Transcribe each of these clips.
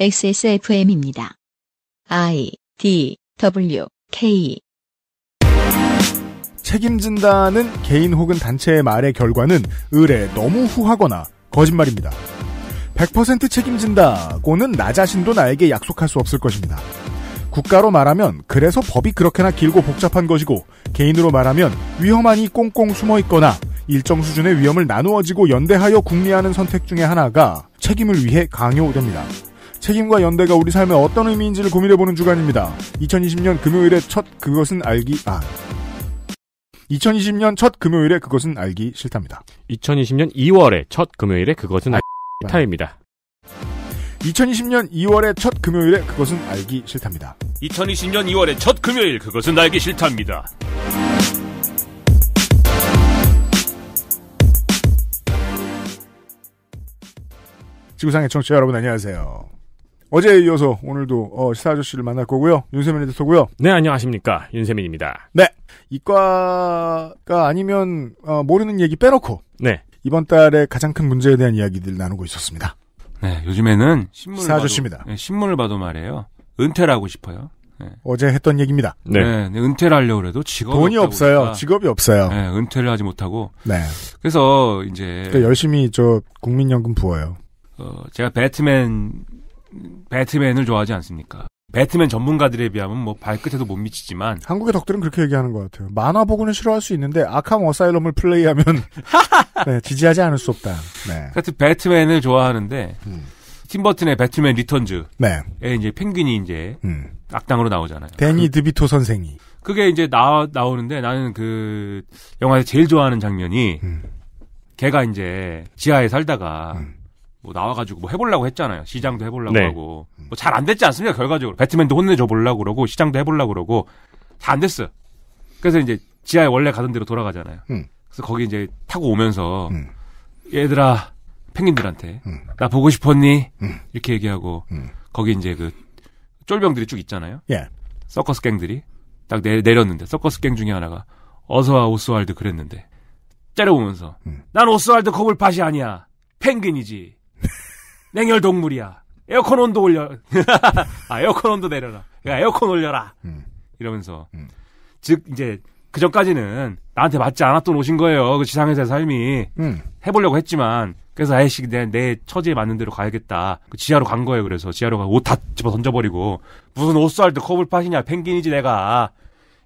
XSFM입니다. I D W K 책임진다는 개인 혹은 단체의 말의 결과는 을에 너무 후하거나 거짓말입니다. 100% 책임진다고는 나 자신도 나에게 약속할 수 없을 것입니다. 국가로 말하면 그래서 법이 그렇게나 길고 복잡한 것이고 개인으로 말하면 위험한이 꽁꽁 숨어 있거나 일정 수준의 위험을 나누어지고 연대하여 국리하는 선택 중의 하나가 책임을 위해 강요됩니다. 책임과 연대가 우리 삶에 어떤 의미인지를 고민해보는 주간입니다. 2020년 금요일에 첫 그것은 알기 아 2020년 첫 금요일에 그것은 알기 싫답니다. 2020년 2월에 첫 금요일에 그것은 알기 싫다입니다. 2020년 2월의 첫 금요일에 그것은 알기 싫답니다. 2020년 2월의 첫 금요일 그것은 알기 싫답니다. 지구상의 청취자 여러분 안녕하세요. 어제에 이어서 오늘도 어, 시사 아저씨를 만날 거고요. 윤세민 에디터고요. 네, 안녕하십니까. 윤세민입니다. 네. 이과가 아니면 어, 모르는 얘기 빼놓고 네. 이번 달에 가장 큰 문제에 대한 이야기들 나누고 있었습니다. 네, 요즘에는 신문을 시사 아저씨입니다. 봐도, 네, 신문을 봐도 말이에요. 은퇴를 하고 싶어요. 네. 어제 했던 얘기입니다. 네. 네 은퇴를 하려고 해도 직업이 돈이 없어요. 보니까. 직업이 없어요. 네, 은퇴를 하지 못하고. 네. 그래서 이제 그러니까 열심히 저 국민연금 부어요. 어, 제가 배트맨 배트맨을 좋아하지 않습니까? 배트맨 전문가들에 비하면 뭐 발끝에도 못 미치지만 한국의 덕들은 그렇게 얘기하는 것 같아요. 만화 보고는 싫어할 수 있는데 아캄 어사일럼을 플레이하면 네, 지지하지 않을 수 없다. 네. 하여튼 배트맨을 좋아하는데 음. 팀버튼의 배트맨 리턴즈에 네. 이제 펭귄이 이제 음. 악당으로 나오잖아요. 데니 그 드비토 선생이 그게 이제 나 나오는데 나는 그 영화에서 제일 좋아하는 장면이 음. 걔가 이제 지하에 살다가 음. 뭐 나와가지고 뭐 해보려고 했잖아요. 시장도 해보려고 네. 하고 뭐 잘 안 됐지 않습니까? 결과적으로 배트맨도 혼내줘 보려고 그러고 시장도 해보려고 그러고 다 안됐어 그래서 이제 지하에 원래 가던 대로 돌아가잖아요. 음. 그래서 거기 이제 타고 오면서 음. 얘들아 펭귄들한테 음. 나 보고 싶었니 음. 이렇게 얘기하고 음. 거기 이제 그 쫄병들이 쭉 있잖아요. 예. 서커스 갱들이 딱 내, 내렸는데 서커스 갱 중에 하나가 어서와 오스왈드 그랬는데 째려보면서 음. 난 오스왈드 코블팟이 아니야 펭귄이지 냉혈 동물이야. 에어컨 온도 올려. 아, 에어컨 온도 내려라. 야, 에어컨 올려라. 음. 이러면서. 음. 즉, 이제, 그전까지는 나한테 맞지 않았던 옷인 거예요. 그 지상에서의 삶이. 음. 해보려고 했지만. 그래서 아이씨, 내, 내 처지에 맞는 대로 가야겠다. 그 지하로 간 거예요. 그래서 지하로 가고 옷다 집어 던져버리고. 무슨 옷살때 컵을 파시냐. 펭귄이지 내가.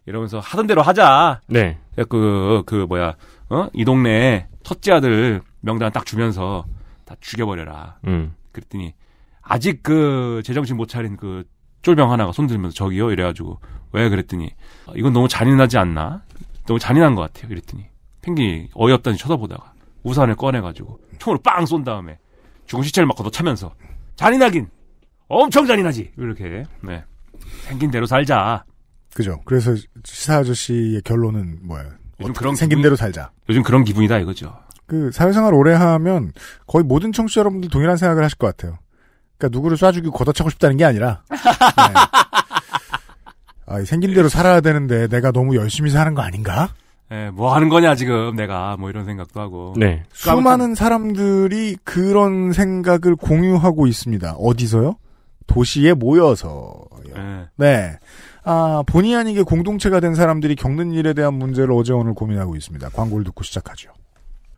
이러면서 하던 대로 하자. 네. 그, 그, 그 뭐야. 어? 이 동네 첫째 아들 명단 딱 주면서 다 죽여버려라. 음. 그랬더니 아직 그 제정신 못 차린 그 쫄병 하나가 손들면서 저기요 이래가지고 왜 그랬더니 이건 너무 잔인하지 않나? 너무 잔인한 것 같아요. 이랬더니 펭귄이 어이없다니 쳐다보다가 우산을 꺼내가지고 총으로 빵 쏜 다음에 죽은 시체를 막 걷어차면서 잔인하긴 엄청 잔인하지 이렇게 네. 생긴 대로 살자. 그죠. 그래서 시사 아저씨의 결론은 뭐예요? 요즘 그런 생긴 기분, 대로 살자. 요즘 그런 기분이다 이거죠. 그 사회생활 오래 하면 거의 모든 청취자 여러분들 동일한 생각을 하실 것 같아요. 그러니까 누구를 쏴주이 걷어차고 싶다는 게 아니라 네. 아, 생긴 대로 살아야 되는데 내가 너무 열심히 사는 거 아닌가? 예, 뭐 하는 거냐 지금 내가 뭐 이런 생각도 하고. 네. 그러니까 수많은 사람들이 그런 생각을 공유하고 있습니다. 어디서요? 도시에 모여서. 네. 네. 아, 본의 아니게 공동체가 된 사람들이 겪는 일에 대한 문제를 어제 오늘 고민하고 있습니다. 광고를 듣고 시작하죠.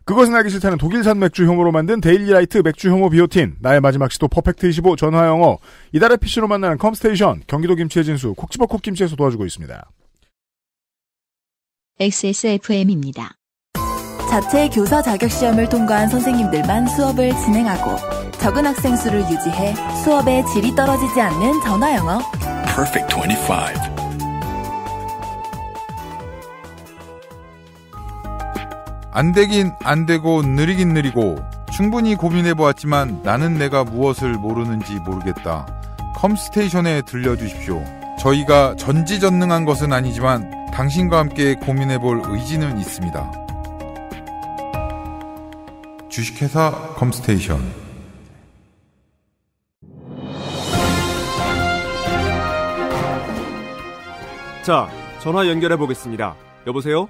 그것은 알기 싫다는 독일산 맥주 효모로 만든 데일리라이트 맥주 효모 비오틴 나의 마지막 시도 퍼펙트25 전화영어 이달의 PC로 만나는 컴스테이션 경기도 김치의 진수 콕치버 콕김치에서 도와주고 있습니다. XSFM입니다. 자체 교사 자격 시험을 통과한 선생님들만 수업을 진행하고 적은 학생 수를 유지해 수업의 질이 떨어지지 않는 전화영어 p e r 25안 되긴 안 되고 느리긴 느리고 충분히 고민해 보았지만 나는 내가 무엇을 모르는지 모르겠다. 컴스테이션에 들려주십시오. 저희가 전지전능한 것은 아니지만 당신과 함께 고민해 볼 의지는 있습니다. 주식회사 컴스테이션 자, 전화 연결해 보겠습니다. 여보세요?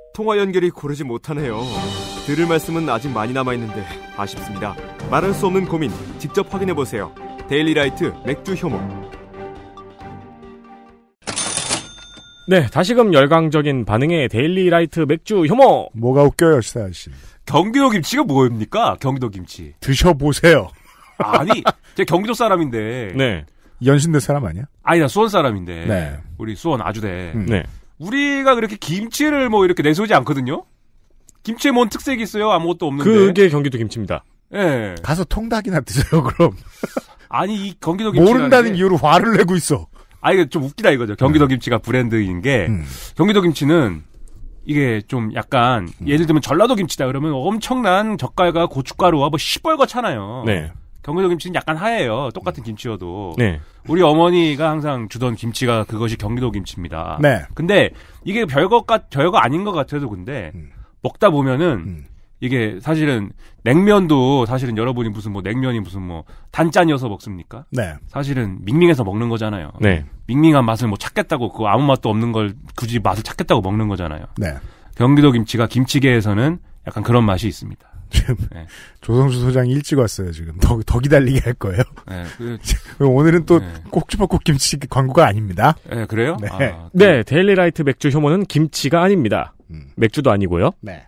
통화 연결이 고르지 못하네요. 들을 말씀은 아직 많이 남아 있는데 아쉽습니다. 말할 수 없는 고민 직접 확인해 보세요. 데일리라이트 맥주 효모. 네, 다시금 열광적인 반응의 데일리라이트 맥주 효모. 뭐가 웃겨요, 시사 씨? 경기도 김치가 뭐입니까? 경기도 김치. 드셔보세요. 아니, 제 경기도 사람인데. 네. 연신대 사람 아니야? 아니, 다 수원 사람인데. 네. 우리 수원 아주대. 음. 네. 우리가 그렇게 김치를 뭐 이렇게 내세우지 않거든요. 김치에 뭔 특색이 있어요? 아무것도 없는데. 그게 경기도 김치입니다. 예. 가서 통닭이나 드세요, 그럼. 아니, 이 경기도 김치. 모른다는 게... 이유로 화를 내고 있어. 아, 이게 좀 웃기다 이거죠. 경기도 음. 김치가 브랜드인 게. 음. 경기도 김치는 이게 좀 약간, 음. 예를 들면 전라도 김치다 그러면 엄청난 젓갈과 고춧가루와 뭐시뻘거잖아요 네. 경기도 김치는 약간 하얘요. 똑같은 김치여도. 네. 우리 어머니가 항상 주던 김치가 그것이 경기도 김치입니다. 네. 근데 이게 별 것 같, 별거 아닌 것 같아도 근데 음. 먹다 보면은 음. 이게 사실은 냉면도 사실은 여러분이 무슨 뭐 냉면이 무슨 뭐 단짠이어서 먹습니까? 네. 사실은 밍밍해서 먹는 거잖아요. 네. 밍밍한 맛을 뭐 찾겠다고 그 아무 맛도 없는 걸 굳이 맛을 찾겠다고 먹는 거잖아요. 네. 경기도 김치가 김치계에서는 약간 그런 맛이 있습니다. 지금 네. 조성주 소장이 일찍 왔어요. 지금 더, 더 기다리게 할 거예요. 네, 그, 오늘은 또 네. 꼭지밥국 김치 광고가 아닙니다. 네, 그래요? 네. 아, 네. 그... 네, 데일리라이트 맥주 효모는 김치가 아닙니다. 음. 맥주도 아니고요. 네.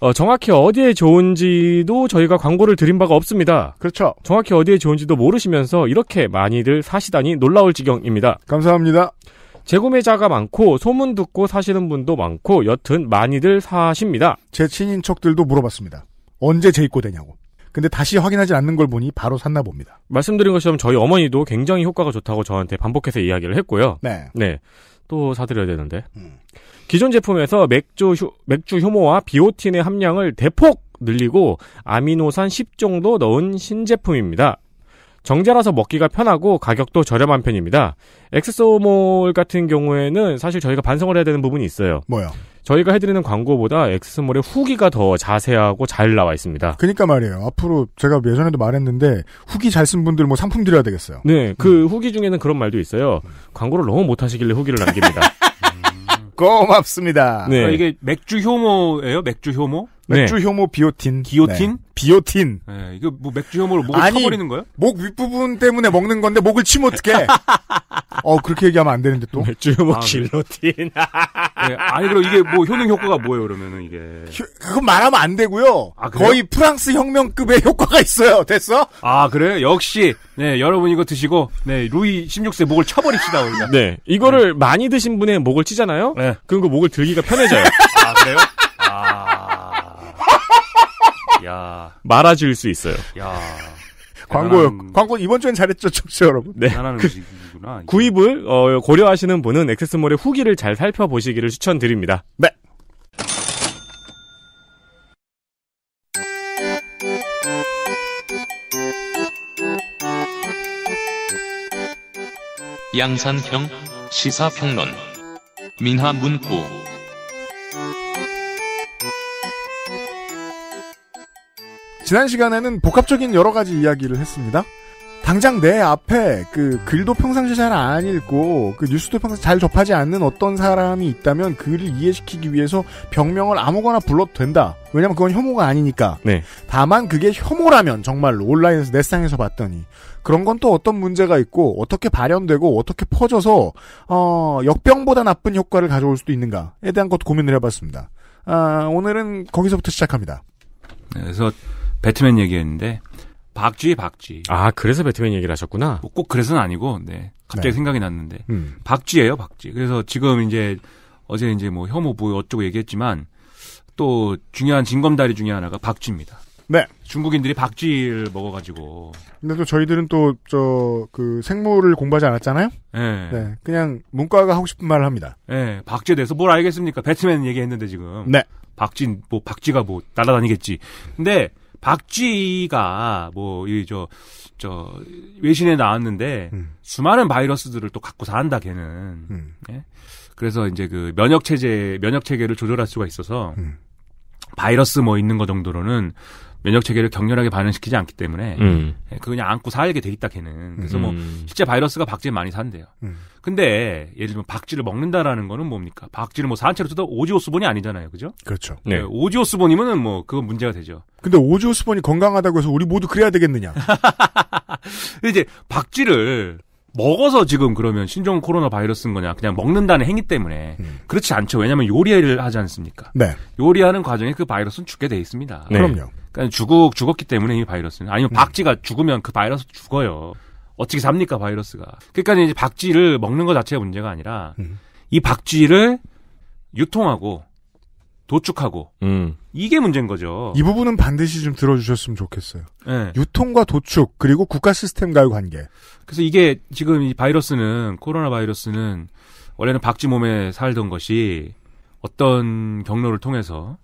어, 정확히 어디에 좋은지도 저희가 광고를 드린 바가 없습니다. 그렇죠. 정확히 어디에 좋은지도 모르시면서 이렇게 많이들 사시다니 놀라울 지경입니다. 감사합니다. 재구매자가 많고 소문 듣고 사시는 분도 많고 여튼 많이들 사십니다. 제 친인척들도 물어봤습니다. 언제 재입고되냐고. 근데 다시 확인하지 않는 걸 보니 바로 샀나 봅니다. 말씀드린 것처럼 저희 어머니도 굉장히 효과가 좋다고 저한테 반복해서 이야기를 했고요. 네. 네. 또 사드려야 되는데. 음. 기존 제품에서 맥주, 휴, 맥주 효모와 비오틴의 함량을 대폭 늘리고 아미노산 10 정도 넣은 신제품입니다. 정제라서 먹기가 편하고 가격도 저렴한 편입니다. 엑스소몰 같은 경우에는 사실 저희가 반성을 해야 되는 부분이 있어요. 뭐요? 저희가 해드리는 광고보다 엑스몰의 후기가 더 자세하고 잘 나와 있습니다. 그니까 러 말이에요. 앞으로 제가 예전에도 말했는데 후기 잘 쓴 분들 뭐 상품 드려야 되겠어요. 네, 그 음. 후기 중에는 그런 말도 있어요. 광고를 너무 못하시길래 후기를 남깁니다. 고맙습니다. 네. 아, 이게 맥주 효모예요? 맥주 효모? 네. 맥주 효모 비오틴. 기오틴? 네. 비오틴. 네, 이거 뭐 맥주 효모로 목을 아니, 쳐버리는 거예요? 목 윗부분 때문에 먹는 건데 목을 치면 어떡해. 어, 그렇게 얘기하면 안 되는데 또. 맥주 효모 아, 길로틴. 네. 네, 아니, 그럼 이게 뭐 효능 효과가 뭐예요, 그러면은 이게. 그건 말하면 안 되고요. 아, 거의 프랑스 혁명급의 효과가 있어요. 됐어? 아, 그래요? 역시. 네, 여러분 이거 드시고, 네, 루이 16세 목을 쳐버립시다, 우리가. 네, 이거를 네. 많이 드신 분의 목을 치잖아요? 네. 그런거 그 목을 들기가 편해져요. 아, 그래요? 아. 야. 말아줄 수 있어요. 야. 광고요. 대단한... 광고 이번 주엔 잘했죠, 청취 여러분. 네. 대단한 그 음식이구나. 구입을 어, 고려하시는 분은 액세스몰의 후기를 잘 살펴보시기를 추천드립니다. 네. 양산형 시사평론 민화문구 지난 시간에는 복합적인 여러 가지 이야기를 했습니다. 당장 내 앞에 그 글도 평상시 잘 안 읽고 그 뉴스도 평상시 잘 접하지 않는 어떤 사람이 있다면 글을 이해시키기 위해서 병명을 아무거나 불러도 된다. 왜냐면 그건 혐오가 아니니까. 네. 다만 그게 혐오라면 정말로 온라인에서 넷상에서 봤더니 그런 건 또 어떤 문제가 있고 어떻게 발현되고 어떻게 퍼져서 어 역병보다 나쁜 효과를 가져올 수도 있는가에 대한 것도 고민을 해봤습니다. 아, 오늘은 거기서부터 시작합니다. 네, 그래서 배트맨 얘기했는데 박쥐 박쥐. 아 그래서 배트맨 얘기를 하셨구나. 뭐꼭 그래서는 아니고 네 갑자기 네. 생각이 났는데 음. 박쥐예요 박쥐. 그래서 지금 이제 어제 이제 뭐 혐오 부호 뭐 어쩌고 얘기했지만 또 중요한 징검다리 중에 하나가 박쥐입니다. 네. 중국인들이 박쥐를 먹어가지고. 근데 또 저희들은 또 저 그 생물을 공부하지 않았잖아요. 네. 네. 그냥 문과가 하고 싶은 말을 합니다. 네. 박쥐에 대해서 뭘 알겠습니까? 배트맨 얘기했는데 지금. 네. 박쥐 뭐 박쥐가 뭐 날아다니겠지. 근데 박쥐가 뭐 이 저 저 외신에 나왔는데 음. 수많은 바이러스들을 또 갖고 산다 걔는. 음. 예? 그래서 이제 그 면역 체제 면역 체계를 조절할 수가 있어서 음. 바이러스 뭐 있는 거 정도로는 면역 체계를 격렬하게 반응시키지 않기 때문에 음. 그 그냥 안고 살게 돼 있다 걔는 그래서 뭐 음. 실제 바이러스가 박쥐에 많이 산대요. 음. 근데 예를 들면 박쥐를 먹는다라는 거는 뭡니까? 박쥐를 뭐 산채로 뜯어 오지오스본이 아니잖아요, 그죠? 그렇죠. 네. 네. 오지오스본이면은 뭐 그건 문제가 되죠. 근데 오지오스본이 건강하다고 해서 우리 모두 그래야 되겠느냐? 이제 박쥐를 먹어서 지금 그러면 신종 코로나 바이러스인 거냐? 그냥 먹는다는 행위 때문에 음. 그렇지 않죠. 왜냐하면 요리를 하지 않습니까? 네. 요리하는 과정에 그 바이러스는 죽게 돼 있습니다. 네. 그럼요. 그러니까 죽 죽었기 때문에 이 바이러스는 아니면 음. 박쥐가 죽으면 그 바이러스 죽어요. 어떻게 삽니까 바이러스가? 그러니까 이제 박쥐를 먹는 것 자체가 문제가 아니라 음. 이 박쥐를 유통하고 도축하고 음. 이게 문제인 거죠. 이 부분은 반드시 좀 들어주셨으면 좋겠어요. 네. 유통과 도축 그리고 국가 시스템과의 관계. 그래서 이게 지금 이 바이러스는 코로나 바이러스는 원래는 박쥐 몸에 살던 것이 어떤 경로를 통해서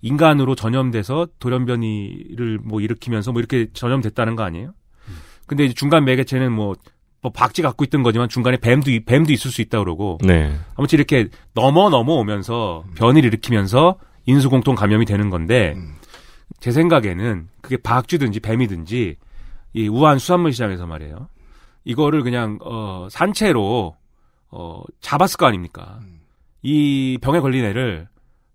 인간으로 전염돼서 돌연변이를 뭐 일으키면서 뭐 이렇게 전염됐다는 거 아니에요? 음. 근데 중간 매개체는 뭐뭐 박쥐 갖고 있던 거지만 중간에 뱀도 뱀도 있을 수 있다 그러고 네. 아무튼 이렇게 넘어 넘어오면서 변이를 일으키면서 인수공통 감염이 되는 건데 제 생각에는 그게 박쥐든지 뱀이든지 이 우한 수산물 시장에서 말이에요. 이거를 그냥 어 산채로 어 잡았을 거 아닙니까? 이 병에 걸린 애를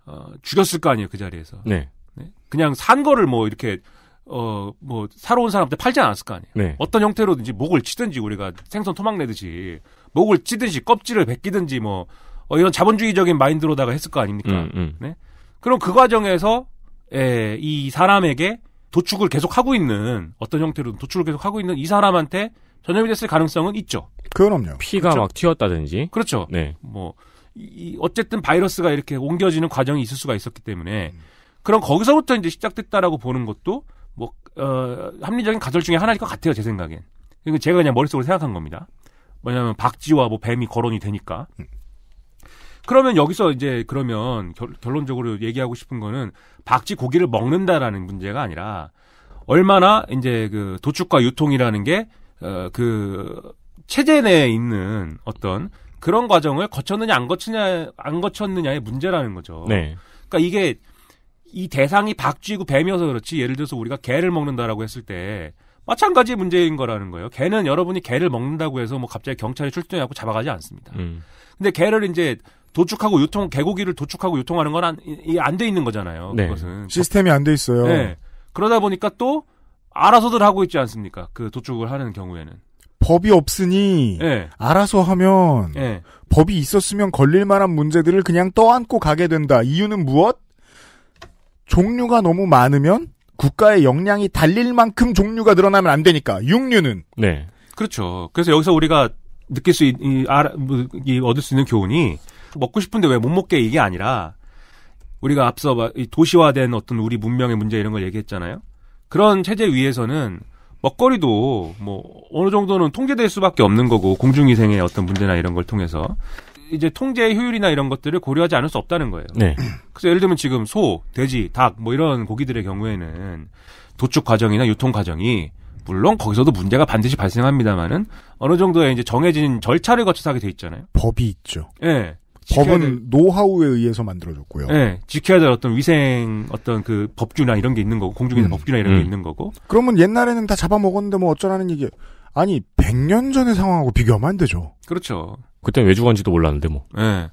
어 죽였을 거 아니에요, 그 자리에서. 네. 네? 그냥 산 거를 뭐 이렇게 어, 뭐, 사러 온 사람한테 팔지 않았을 거 아니에요. 네. 어떤 형태로든지 목을 치든지 우리가 생선 토막 내듯이 목을 치든지 껍질을 벗기든지 뭐, 어, 이런 자본주의적인 마인드로다가 했을 거 아닙니까? 음, 음. 네? 그럼 그 과정에서, 에, 예, 이 사람에게 도축을 계속 하고 있는 어떤 형태로 도축을 계속 하고 있는 이 사람한테 전염이 됐을 가능성은 있죠. 그럼요. 피가 그렇죠? 막 튀었다든지. 그렇죠. 네. 뭐, 이, 어쨌든 바이러스가 이렇게 옮겨지는 과정이 있을 수가 있었기 때문에 음. 그럼 거기서부터 이제 시작됐다라고 보는 것도 뭐, 어, 합리적인 가설 중에 하나일 것 같아요, 제 생각엔. 그리고 제가 그냥 머릿속으로 생각한 겁니다. 뭐냐면 박쥐와 뭐 뱀이 거론이 되니까. 음. 그러면 여기서 이제 그러면 결, 론적으로 얘기하고 싶은 거는 박쥐 고기를 먹는다라는 문제가 아니라 얼마나 이제 그 도축과 유통이라는 게, 어, 그, 체제 내에 있는 어떤 그런 과정을 거쳤느냐 안거쳤느냐안 거쳤느냐의 문제라는 거죠. 네. 그러니까 이게 이 대상이 박쥐고 뱀이어서 그렇지 예를 들어서 우리가 개를 먹는다라고 했을 때 마찬가지 문제인 거라는 거예요. 개는 여러분이 개를 먹는다고 해서 뭐 갑자기 경찰이 출동해갖고 잡아가지 않습니다. 음. 근데 개를 이제 도축하고 유통 개고기를 도축하고 유통하는 건 안 돼 있는 거잖아요. 네. 그것은 시스템이 안 돼 있어요. 네. 그러다 보니까 또 알아서들 하고 있지 않습니까? 그 도축을 하는 경우에는 법이 없으니 네. 알아서 하면 네. 법이 있었으면 걸릴 만한 문제들을 그냥 떠안고 가게 된다. 이유는 무엇? 종류가 너무 많으면 국가의 역량이 달릴 만큼 종류가 늘어나면 안 되니까 육류는 네 그렇죠. 그래서 여기서 우리가 느낄 수 있, 이, 알이 뭐, 얻을 수 있는 교훈이 먹고 싶은데 왜 못 먹게 이게 아니라 우리가 앞서 도시화된 어떤 우리 문명의 문제 이런 걸 얘기했잖아요. 그런 체제 위에서는 먹거리도 뭐 어느 정도는 통제될 수밖에 없는 거고 공중위생의 어떤 문제나 이런 걸 통해서 이제 통제의 효율이나 이런 것들을 고려하지 않을 수 없다는 거예요. 네. 그래서 예를 들면 지금 소, 돼지, 닭 뭐 이런 고기들의 경우에는 도축 과정이나 유통 과정이 물론 거기서도 문제가 반드시 발생합니다만은 어느 정도의 이제 정해진 절차를 거쳐서 하게 돼 있잖아요. 법이 있죠. 예. 네. 법은 될, 노하우에 의해서 만들어졌고요. 네, 지켜야 될 어떤 위생, 어떤 그 법규나 이런 게 있는 거고, 공중에서 음, 법규나 이런 음. 게 있는 거고. 그러면 옛날에는 다 잡아먹었는데 뭐 어쩌라는 얘기. 아니, 100년 전의 상황하고 비교하면 안 되죠. 그렇죠. 그때 왜 죽었는지도 몰랐는데 뭐. 네.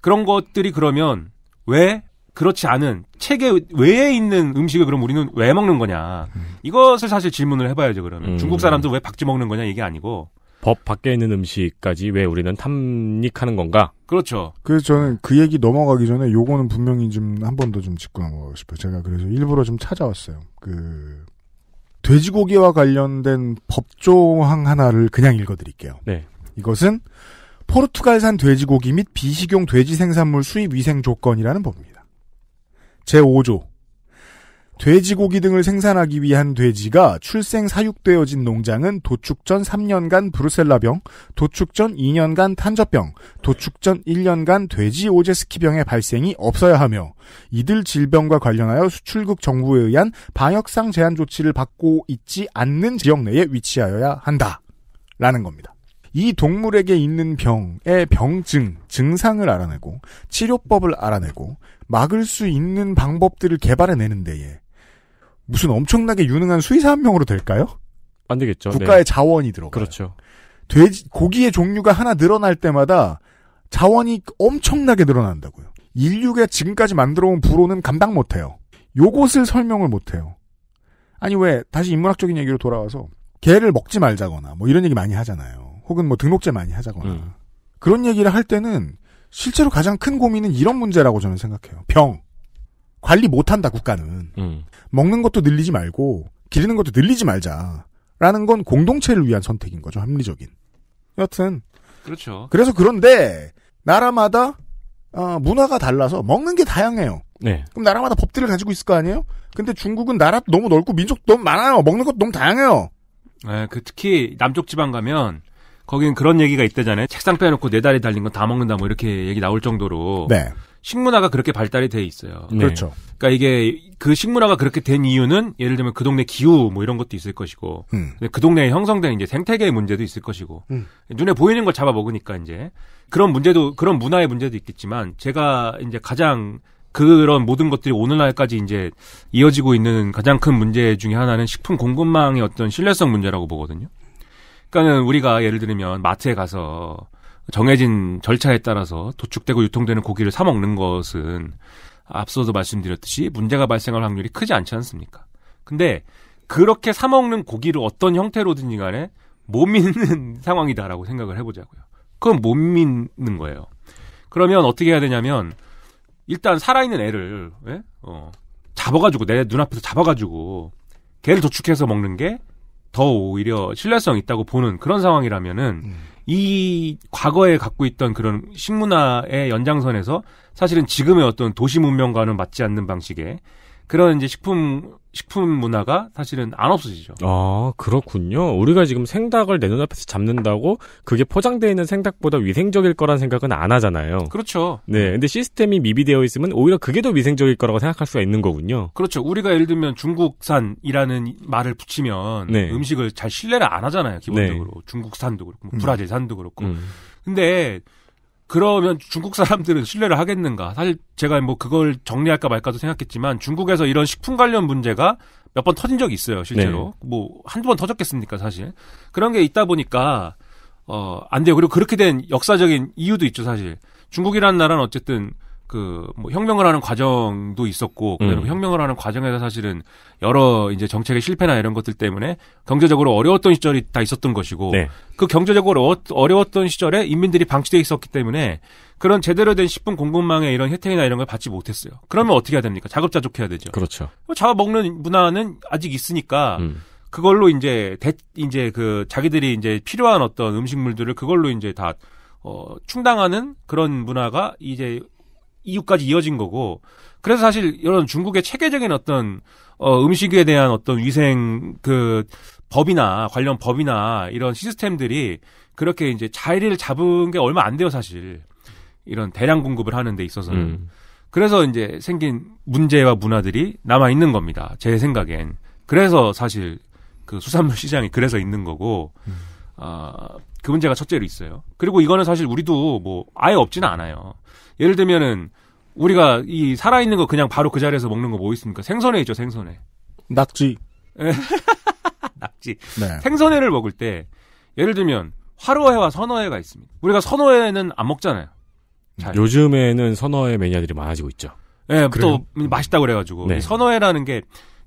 그런 것들이 그러면 왜 그렇지 않은 책에 외에 있는 음식을 그럼 우리는 왜 먹는 거냐 음. 이것을 사실 질문을 해봐야죠 그러면 음. 중국 사람들 왜 박쥐 먹는 거냐 이게 아니고 법 밖에 있는 음식까지 왜 우리는 탐닉하는 건가? 그렇죠. 그래서 저는 그 얘기 넘어가기 전에 요거는 분명히 좀 한 번 더 좀 짚고 넘어가고 싶어요. 제가 그래서 일부러 좀 찾아왔어요. 그 돼지고기와 관련된 법조항 하나를 그냥 읽어드릴게요. 네. 이것은 포르투갈산 돼지고기 및 비식용 돼지 생산물 수입 위생 조건이라는 법입니다. 제5조 돼지고기 등을 생산하기 위한 돼지가 출생 사육되어진 농장은 도축 전 3년간 브루셀라병, 도축 전 2년간 탄저병, 도축 전 1년간 돼지 오제스키병의 발생이 없어야 하며 이들 질병과 관련하여 수출국 정부에 의한 방역상 제한 조치를 받고 있지 않는 지역 내에 위치하여야 한다. 라는 겁니다. 이 동물에게 있는 병의 병증, 증상을 알아내고 치료법을 알아내고 막을 수 있는 방법들을 개발해내는 데에 무슨 엄청나게 유능한 수의사 한 명으로 될까요? 안 되겠죠. 국가의 네. 자원이 들어가요. 그렇죠. 돼지 고기의 종류가 하나 늘어날 때마다 자원이 엄청나게 늘어난다고요. 인류가 지금까지 만들어온 불호는 감당 못해요. 요것을 설명을 못해요. 아니 왜 다시 인문학적인 얘기로 돌아와서 개를 먹지 말자거나 뭐 이런 얘기 많이 하잖아요. 혹은 뭐 등록제 많이 하자거나 음. 그런 얘기를 할 때는 실제로 가장 큰 고민은 이런 문제라고 저는 생각해요. 병 관리 못한다 국가는 음. 먹는 것도 늘리지 말고 기르는 것도 늘리지 말자라는 건 공동체를 위한 선택인 거죠 합리적인. 여튼 그렇죠. 그래서 그런데 나라마다 어, 문화가 달라서 먹는 게 다양해요. 네. 그럼 나라마다 법들을 가지고 있을 거 아니에요? 근데 중국은 나라 너무 넓고 민족 너무 많아요. 먹는 것도 너무 다양해요. 네, 그 특히 남쪽 지방 가면 거기는 그런 얘기가 있대잖아요. 책상 빼놓고 네 다리 달린 건 다 먹는다 뭐 이렇게 얘기 나올 정도로 네. 식문화가 그렇게 발달이 돼 있어요. 네. 그렇죠. 그러니까 이게 그 식문화가 그렇게 된 이유는 예를 들면 그 동네 기후 뭐 이런 것도 있을 것이고 음. 그 동네에 형성된 이제 생태계의 문제도 있을 것이고 음. 눈에 보이는 걸 잡아 먹으니까 이제 그런 문제도 그런 문화의 문제도 있겠지만 제가 이제 가장 그런 모든 것들이 오늘 날까지 이제 이어지고 있는 가장 큰 문제 중의 하나는 식품 공급망의 어떤 신뢰성 문제라고 보거든요. 그러니까는 우리가 예를 들면 마트에 가서 정해진 절차에 따라서 도축되고 유통되는 고기를 사 먹는 것은 앞서도 말씀드렸듯이 문제가 발생할 확률이 크지 않지 않습니까? 근데 그렇게 사 먹는 고기를 어떤 형태로든지 간에 못 믿는 상황이다라고 생각을 해보자고요. 그건 못 믿는 거예요. 그러면 어떻게 해야 되냐면 일단 살아있는 애를 예? 어, 잡아가지고 내 눈앞에서 잡아가지고 개를 도축해서 먹는 게더 오히려 신뢰성 있다고 보는 그런 상황이라면은 음. 이 과거에 갖고 있던 그런 식문화의 연장선에서 사실은 지금의 어떤 도시 문명과는 맞지 않는 방식의 그런 이제 식품 식품 문화가 사실은 안 없어지죠. 아, 그렇군요. 우리가 지금 생닭을 내 눈앞에서 잡는다고 그게 포장되어 있는 생닭보다 위생적일 거란 생각은 안 하잖아요. 그렇죠. 네. 근데 시스템이 미비되어 있으면 오히려 그게 더 위생적일 거라고 생각할 수가 있는 거군요. 그렇죠. 우리가 예를 들면 중국산이라는 말을 붙이면 네. 음식을 잘 신뢰를 안 하잖아요. 기본적으로. 네. 중국산도 그렇고, 뭐 브라질산도 그렇고. 음. 근데 그러면 중국 사람들은 신뢰를 하겠는가? 사실 제가 뭐 그걸 정리할까 말까도 생각했지만 중국에서 이런 식품 관련 문제가 몇 번 터진 적이 있어요, 실제로. 네. 뭐 한두 번 터졌겠습니까, 사실. 그런 게 있다 보니까 어, 안 돼요. 그리고 그렇게 된 역사적인 이유도 있죠, 사실. 중국이라는 나라는 어쨌든 그, 뭐, 혁명을 하는 과정도 있었고, 그리고 음. 혁명을 하는 과정에서 사실은 여러 이제 정책의 실패나 이런 것들 때문에 경제적으로 어려웠던 시절이 다 있었던 것이고, 네. 그 경제적으로 어, 어려웠던 시절에 인민들이 방치돼 있었기 때문에 그런 제대로 된 10분 공급망의 이런 혜택이나 이런 걸 받지 못했어요. 그러면 어떻게 해야 됩니까? 자급자족해야 되죠. 그렇죠. 잡아먹는 뭐 문화는 아직 있으니까, 음. 그걸로 이제 대, 이제 그 자기들이 이제 필요한 어떤 음식물들을 그걸로 이제 다 어, 충당하는 그런 문화가 이제 이후까지 이어진 거고 그래서 사실 이런 중국의 체계적인 어떤 어, 음식에 대한 어떤 위생 그 법이나 관련 법이나 이런 시스템들이 그렇게 이제 자리를 잡은 게 얼마 안 돼요 사실 이런 대량 공급을 하는 데 있어서는 음. 그래서 이제 생긴 문제와 문화들이 남아 있는 겁니다 제 생각엔 그래서 사실 그 수산물 시장이 그래서 있는 거고 음. 아그 문제가 첫째로 있어요 그리고 이거는 사실 우리도 뭐 아예 없지는 않아요 예를 들면은 우리가 이 살아있는 거 그냥 바로 그 자리에서 먹는 거 뭐 있습니까? 생선회 있죠, 생선회. 낙지. 예. 낙지. 네. 생선회를 먹을 때 예를 들면 화로회와 선어회가 있습니다. 우리가 선어회는 안 먹잖아요. 잘. 요즘에는 선어회 매니아들이 많아지고 있죠. 예, 네, 또 맛있다고 그래가지고 네. 선어회라는 게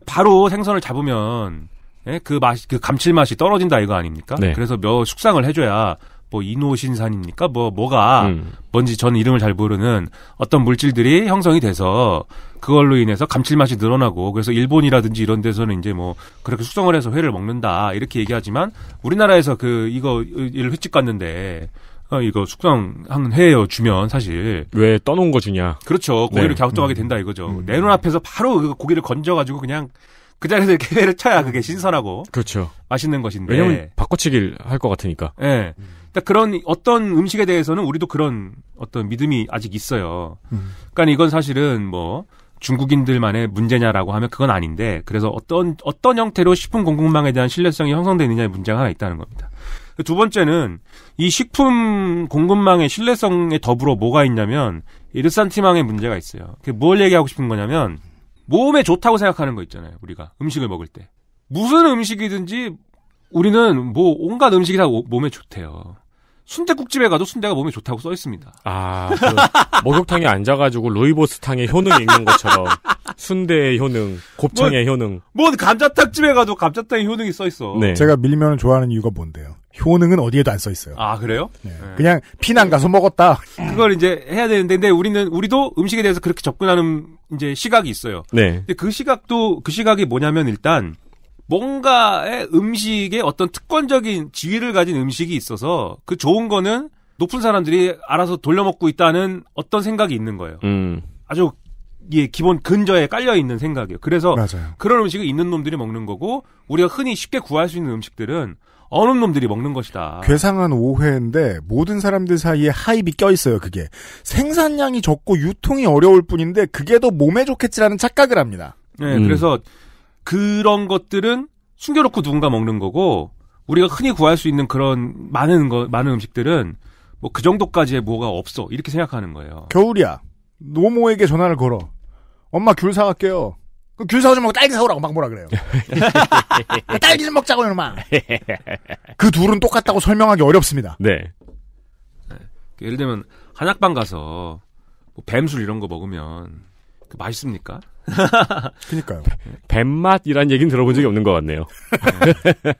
바로 생선을 잡으면 예, 그 맛이 그 감칠맛이 떨어진다 이거 아닙니까? 네. 그래서 몇숙상을 해줘야 뭐 이노신산입니까? 뭐 뭐가 음. 뭔지 저는 이름을 잘 모르는 어떤 물질들이 형성이 돼서 그걸로 인해서 감칠맛이 늘어나고 그래서 일본이라든지 이런 데서는 이제 뭐 그렇게 숙성을 해서 회를 먹는다 이렇게 얘기하지만 우리나라에서 그 이거 일를 횟집 갔는데 어, 이거 숙성한 회요 주면 사실 왜 떠놓은 것이냐 그렇죠 네. 고기를 갸우뚱하게 음. 된다 이거죠 음. 내눈 앞에서 바로 그 고기를 건져가지고 그냥 그 자리에서 이렇게 회를 쳐야 그게 신선하고 그렇죠 맛있는 것인데 왜냐면 바꿔치기를 할 것 같으니까 예. 네. 음. 그러니까 그런 어떤 음식에 대해서는 우리도 그런 어떤 믿음이 아직 있어요. 음. 그러니까 이건 사실은 뭐 중국인들만의 문제냐라고 하면 그건 아닌데 그래서 어떤 어떤 형태로 식품 공급망에 대한 신뢰성이 형성되느냐의 문제가 하나 있다는 겁니다. 두 번째는 이 식품 공급망의 신뢰성에 더불어 뭐가 있냐면 이르산티망의 문제가 있어요. 그 뭘 얘기하고 싶은 거냐면 몸에 좋다고 생각하는 거 있잖아요. 우리가 음식을 먹을 때 무슨 음식이든지 우리는 뭐 온갖 음식이 다 몸에 좋대요. 순대국집에 가도 순대가 몸에 좋다고 써 있습니다. 아, 목욕탕에 앉아가지고 루이보스탕의 효능 이있는 것처럼 순대의 효능, 곱창의 뭔, 뭐, 효능. 뭔 뭐 감자탕집에 가도 감자탕의 효능이 써 있어. 네. 제가 밀리면을 좋아하는 이유가 뭔데요? 효능은 어디에도 안 써 있어요. 아 그래요? 네. 네. 그냥 피난 가서 먹었다. 그걸 이제 해야 되는데, 근데 우리는 우리도 음식에 대해서 그렇게 접근하는 이제 시각이 있어요. 네. 근데 그 시각도 그 시각이 뭐냐면 일단 뭔가의 음식에 어떤 특권적인 지위를 가진 음식이 있어서 그 좋은 거는 높은 사람들이 알아서 돌려먹고 있다는 어떤 생각이 있는 거예요. 음. 아주 예, 기본 근저에 깔려 있는 생각이에요. 그래서 맞아요. 그런 음식을 있는 놈들이 먹는 거고 우리가 흔히 쉽게 구할 수 있는 음식들은 어느 놈들이 먹는 것이다. 괴상한 오해인데 모든 사람들 사이에 하입이 껴 있어요. 그게 생산량이 적고 유통이 어려울 뿐인데 그게 더 몸에 좋겠지라는 착각을 합니다. 네, 음. 그래서 그런 것들은 숨겨놓고 누군가 먹는 거고 우리가 흔히 구할 수 있는 그런 많은 거 많은 음식들은 뭐 그 정도까지의 뭐가 없어 이렇게 생각하는 거예요. 겨울이야. 노모에게 전화를 걸어. 엄마 귤 사갈게요. 귤 사오지 말고 딸기 사오라고 막 뭐라 그래요. 아, 딸기 좀 먹자고 이놈아. 그 둘은 똑같다고 설명하기 어렵습니다. 네. 예를 들면 한약방 가서 뭐 뱀술 이런 거 먹으면 그 맛있습니까? 그니까요. 뱀맛이란 얘기는 들어본 적이 없는 것 같네요. 네.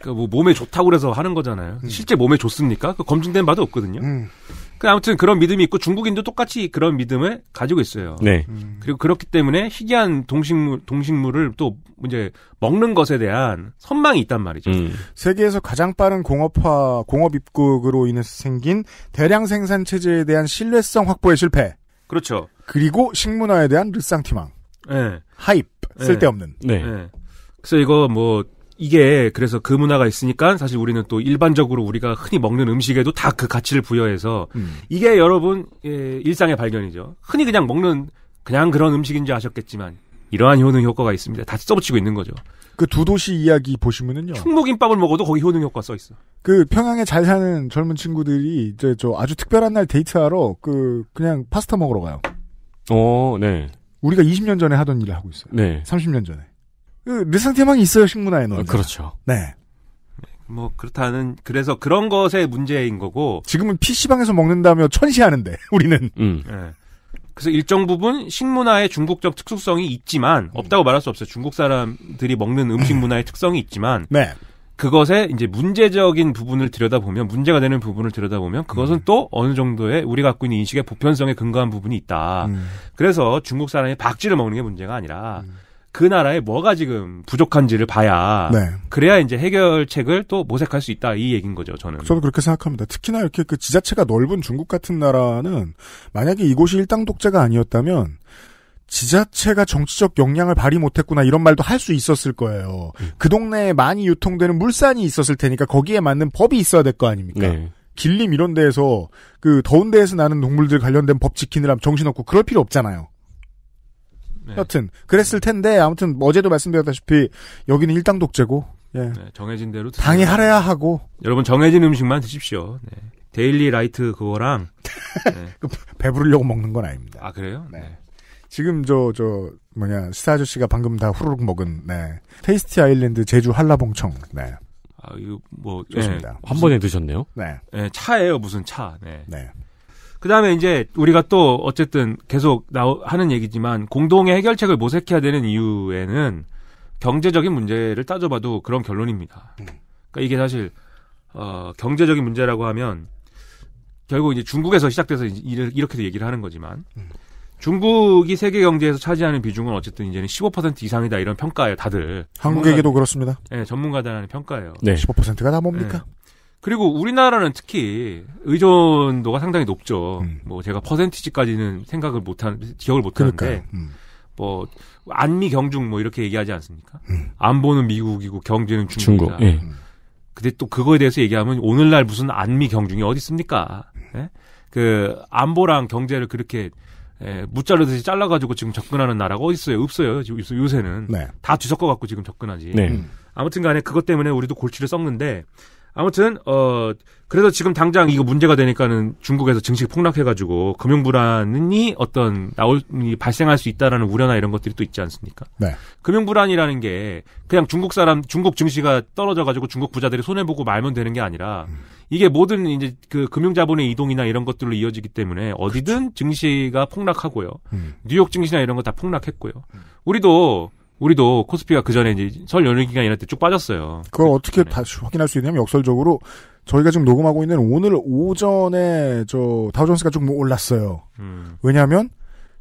그뭐 그러니까 몸에 좋다고 그래서 하는 거잖아요. 음. 실제 몸에 좋습니까? 그 검증된 바도 없거든요. 음. 그 아무튼 그런 믿음이 있고 중국인도 똑같이 그런 믿음을 가지고 있어요. 네. 음. 그리고 그렇기 때문에 희귀한 동식물 동식물을 또 이제 먹는 것에 대한 선망이 있단 말이죠. 음. 세계에서 가장 빠른 공업화 공업 입국으로 인해서 생긴 대량 생산 체제에 대한 신뢰성 확보의 실패. 그렇죠. 그리고 식문화에 대한 르상티망. 네. 예. 하입. 예. 쓸데없는. 네. 네. 그래서 이거 뭐 이게 그래서 그 문화가 있으니까 사실 우리는 또 일반적으로 우리가 흔히 먹는 음식에도 다 그 가치를 부여해서 음. 이게 여러분 예, 일상의 발견이죠. 흔히 그냥 먹는 그냥 그런 음식인 줄 아셨겠지만 이러한 효능 효과가 있습니다. 다 써붙이고 있는 거죠. 그 두 도시 이야기 보시면은요. 충무김밥을 먹어도 거기 효능 효과 써 있어. 그 평양에 잘 사는 젊은 친구들이 이제 저 아주 특별한 날 데이트하러 그 그냥 파스타 먹으러 가요. 어, 네. 우리가 20년 전에 하던 일을 하고 있어요. 네. 30년 전에. 그 르상테망이 있어요 식문화에는. 어, 아, 그렇죠. 네. 뭐 그렇다는 그래서 그런 것의 문제인 거고 지금은 PC방에서 먹는다며 천시하는데 우리는 음. 네. 그래서 일정 부분 식문화의 중국적 특수성이 있지만 음. 없다고 말할 수 없어요. 중국 사람들이 먹는 음식 음. 문화의 특성이 있지만 네. 그것에 이제 문제적인 부분을 들여다보면 문제가 되는 부분을 들여다보면 그것은 음. 또 어느 정도의 우리 갖고 있는 인식의 보편성에 근거한 부분이 있다. 음. 그래서 중국 사람이 박쥐를 먹는 게 문제가 아니라 음. 그 나라에 뭐가 지금 부족한지를 봐야 네. 그래야 이제 해결책을 또 모색할 수 있다 이 얘기인 거죠 저는 저도 그렇게 생각합니다 특히나 이렇게 그 지자체가 넓은 중국 같은 나라는 만약에 이곳이 일당 독재가 아니었다면 지자체가 정치적 역량을 발휘 못했구나 이런 말도 할 수 있었을 거예요 음. 그 동네에 많이 유통되는 물산이 있었을 테니까 거기에 맞는 법이 있어야 될 거 아닙니까 네. 길림 이런 데에서 그 더운 데에서 나는 동물들 관련된 법 지키느라 정신없고 그럴 필요 없잖아요 네. 여튼 그랬을 텐데 아무튼 어제도 말씀드렸다시피 여기는 일당 독재고 예. 네, 정해진 대로 드세요. 당이 하래야 하고 여러분 정해진 음식만 드십시오. 네. 데일리 라이트 그거랑 네. 그 배부르려고 먹는 건 아닙니다. 아 그래요? 네. 네. 지금 저저 저 뭐냐 스타 아저씨가 방금 다 후루룩 먹은 네. 테이스티 아일랜드 제주 한라봉청. 네. 아 이거 뭐 좋습니다. 네. 한 번에 드셨네요? 네. 네. 차예요 무슨 차. 네. 네. 그 다음에 이제 우리가 또 어쨌든 계속 나오, 하는 얘기지만 공동의 해결책을 모색해야 되는 이유에는 경제적인 문제를 따져봐도 그런 결론입니다. 음. 그러니까 이게 사실 어, 경제적인 문제라고 하면 결국 이제 중국에서 시작돼서 이제 이렇게도 얘기를 하는 거지만 음. 중국이 세계 경제에서 차지하는 비중은 어쨌든 이제는 15% 이상이다 이런 평가예요, 다들. 한국에게도 전문가, 그렇습니다. 예, 네, 전문가들 하는 평가예요. 네. 15%가 다 뭡니까? 네. 그리고 우리나라는 특히 의존도가 상당히 높죠. 음. 뭐 제가 퍼센티지까지는 생각을 못한 기억을 못하는데 음. 뭐 안미 경중 뭐 이렇게 얘기하지 않습니까? 음. 안보는 미국이고 경제는 중국이다. 중국. 예. 음. 근데 또 그거에 대해서 얘기하면 오늘날 무슨 안미 경중이 어디 있습니까? 예? 그 안보랑 경제를 그렇게 예, 무자르듯이 잘라가지고 지금 접근하는 나라가 어디 있어요? 없어요. 지금 요새는 네. 다 뒤섞어갖고 지금 접근하지. 네. 음. 아무튼간에 그것 때문에 우리도 골치를 썩는데 아무튼 어 그래서 지금 당장 이거 문제가 되니까는 중국에서 증시 가 폭락해가지고 금융 불안이 어떤 나올 발생할 수 있다라는 우려나 이런 것들이 또 있지 않습니까? 네. 금융 불안이라는 게 그냥 중국 사람 중국 증시가 떨어져가지고 중국 부자들이 손해 보고 말면 되는 게 아니라 음. 이게 모든 이제 그 금융 자본의 이동이나 이런 것들로 이어지기 때문에 어디든 그렇 증시가 폭락하고요. 음. 뉴욕 증시나 이런 거 다 폭락했고요. 음. 우리도 우리도 코스피가 그 전에 이제 설 연휴 기간 이럴 때 쭉 빠졌어요. 그걸 그 어떻게 전에. 다시 확인할 수 있냐면 역설적으로 저희가 지금 녹음하고 있는 오늘 오전에 저 다우존스가 좀금 올랐어요. 음. 왜냐하면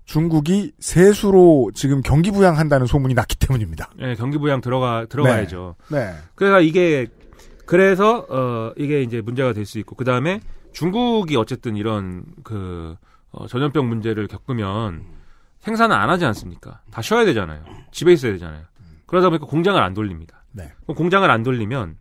중국이 세수로 지금 경기 부양한다는 소문이 났기 때문입니다. 네, 경기 부양 들어가 들어가야죠. 네. 네. 그래서 이게 그래서 어 이게 이제 문제가 될 수 있고 그 다음에 중국이 어쨌든 이런 그 어, 전염병 문제를 겪으면 생산을 안 하지 않습니까? 다 쉬어야 되잖아요. 집에 있어야 되잖아요. 그러다 보니까 공장을 안 돌립니다. 네. 공장을 안 돌리면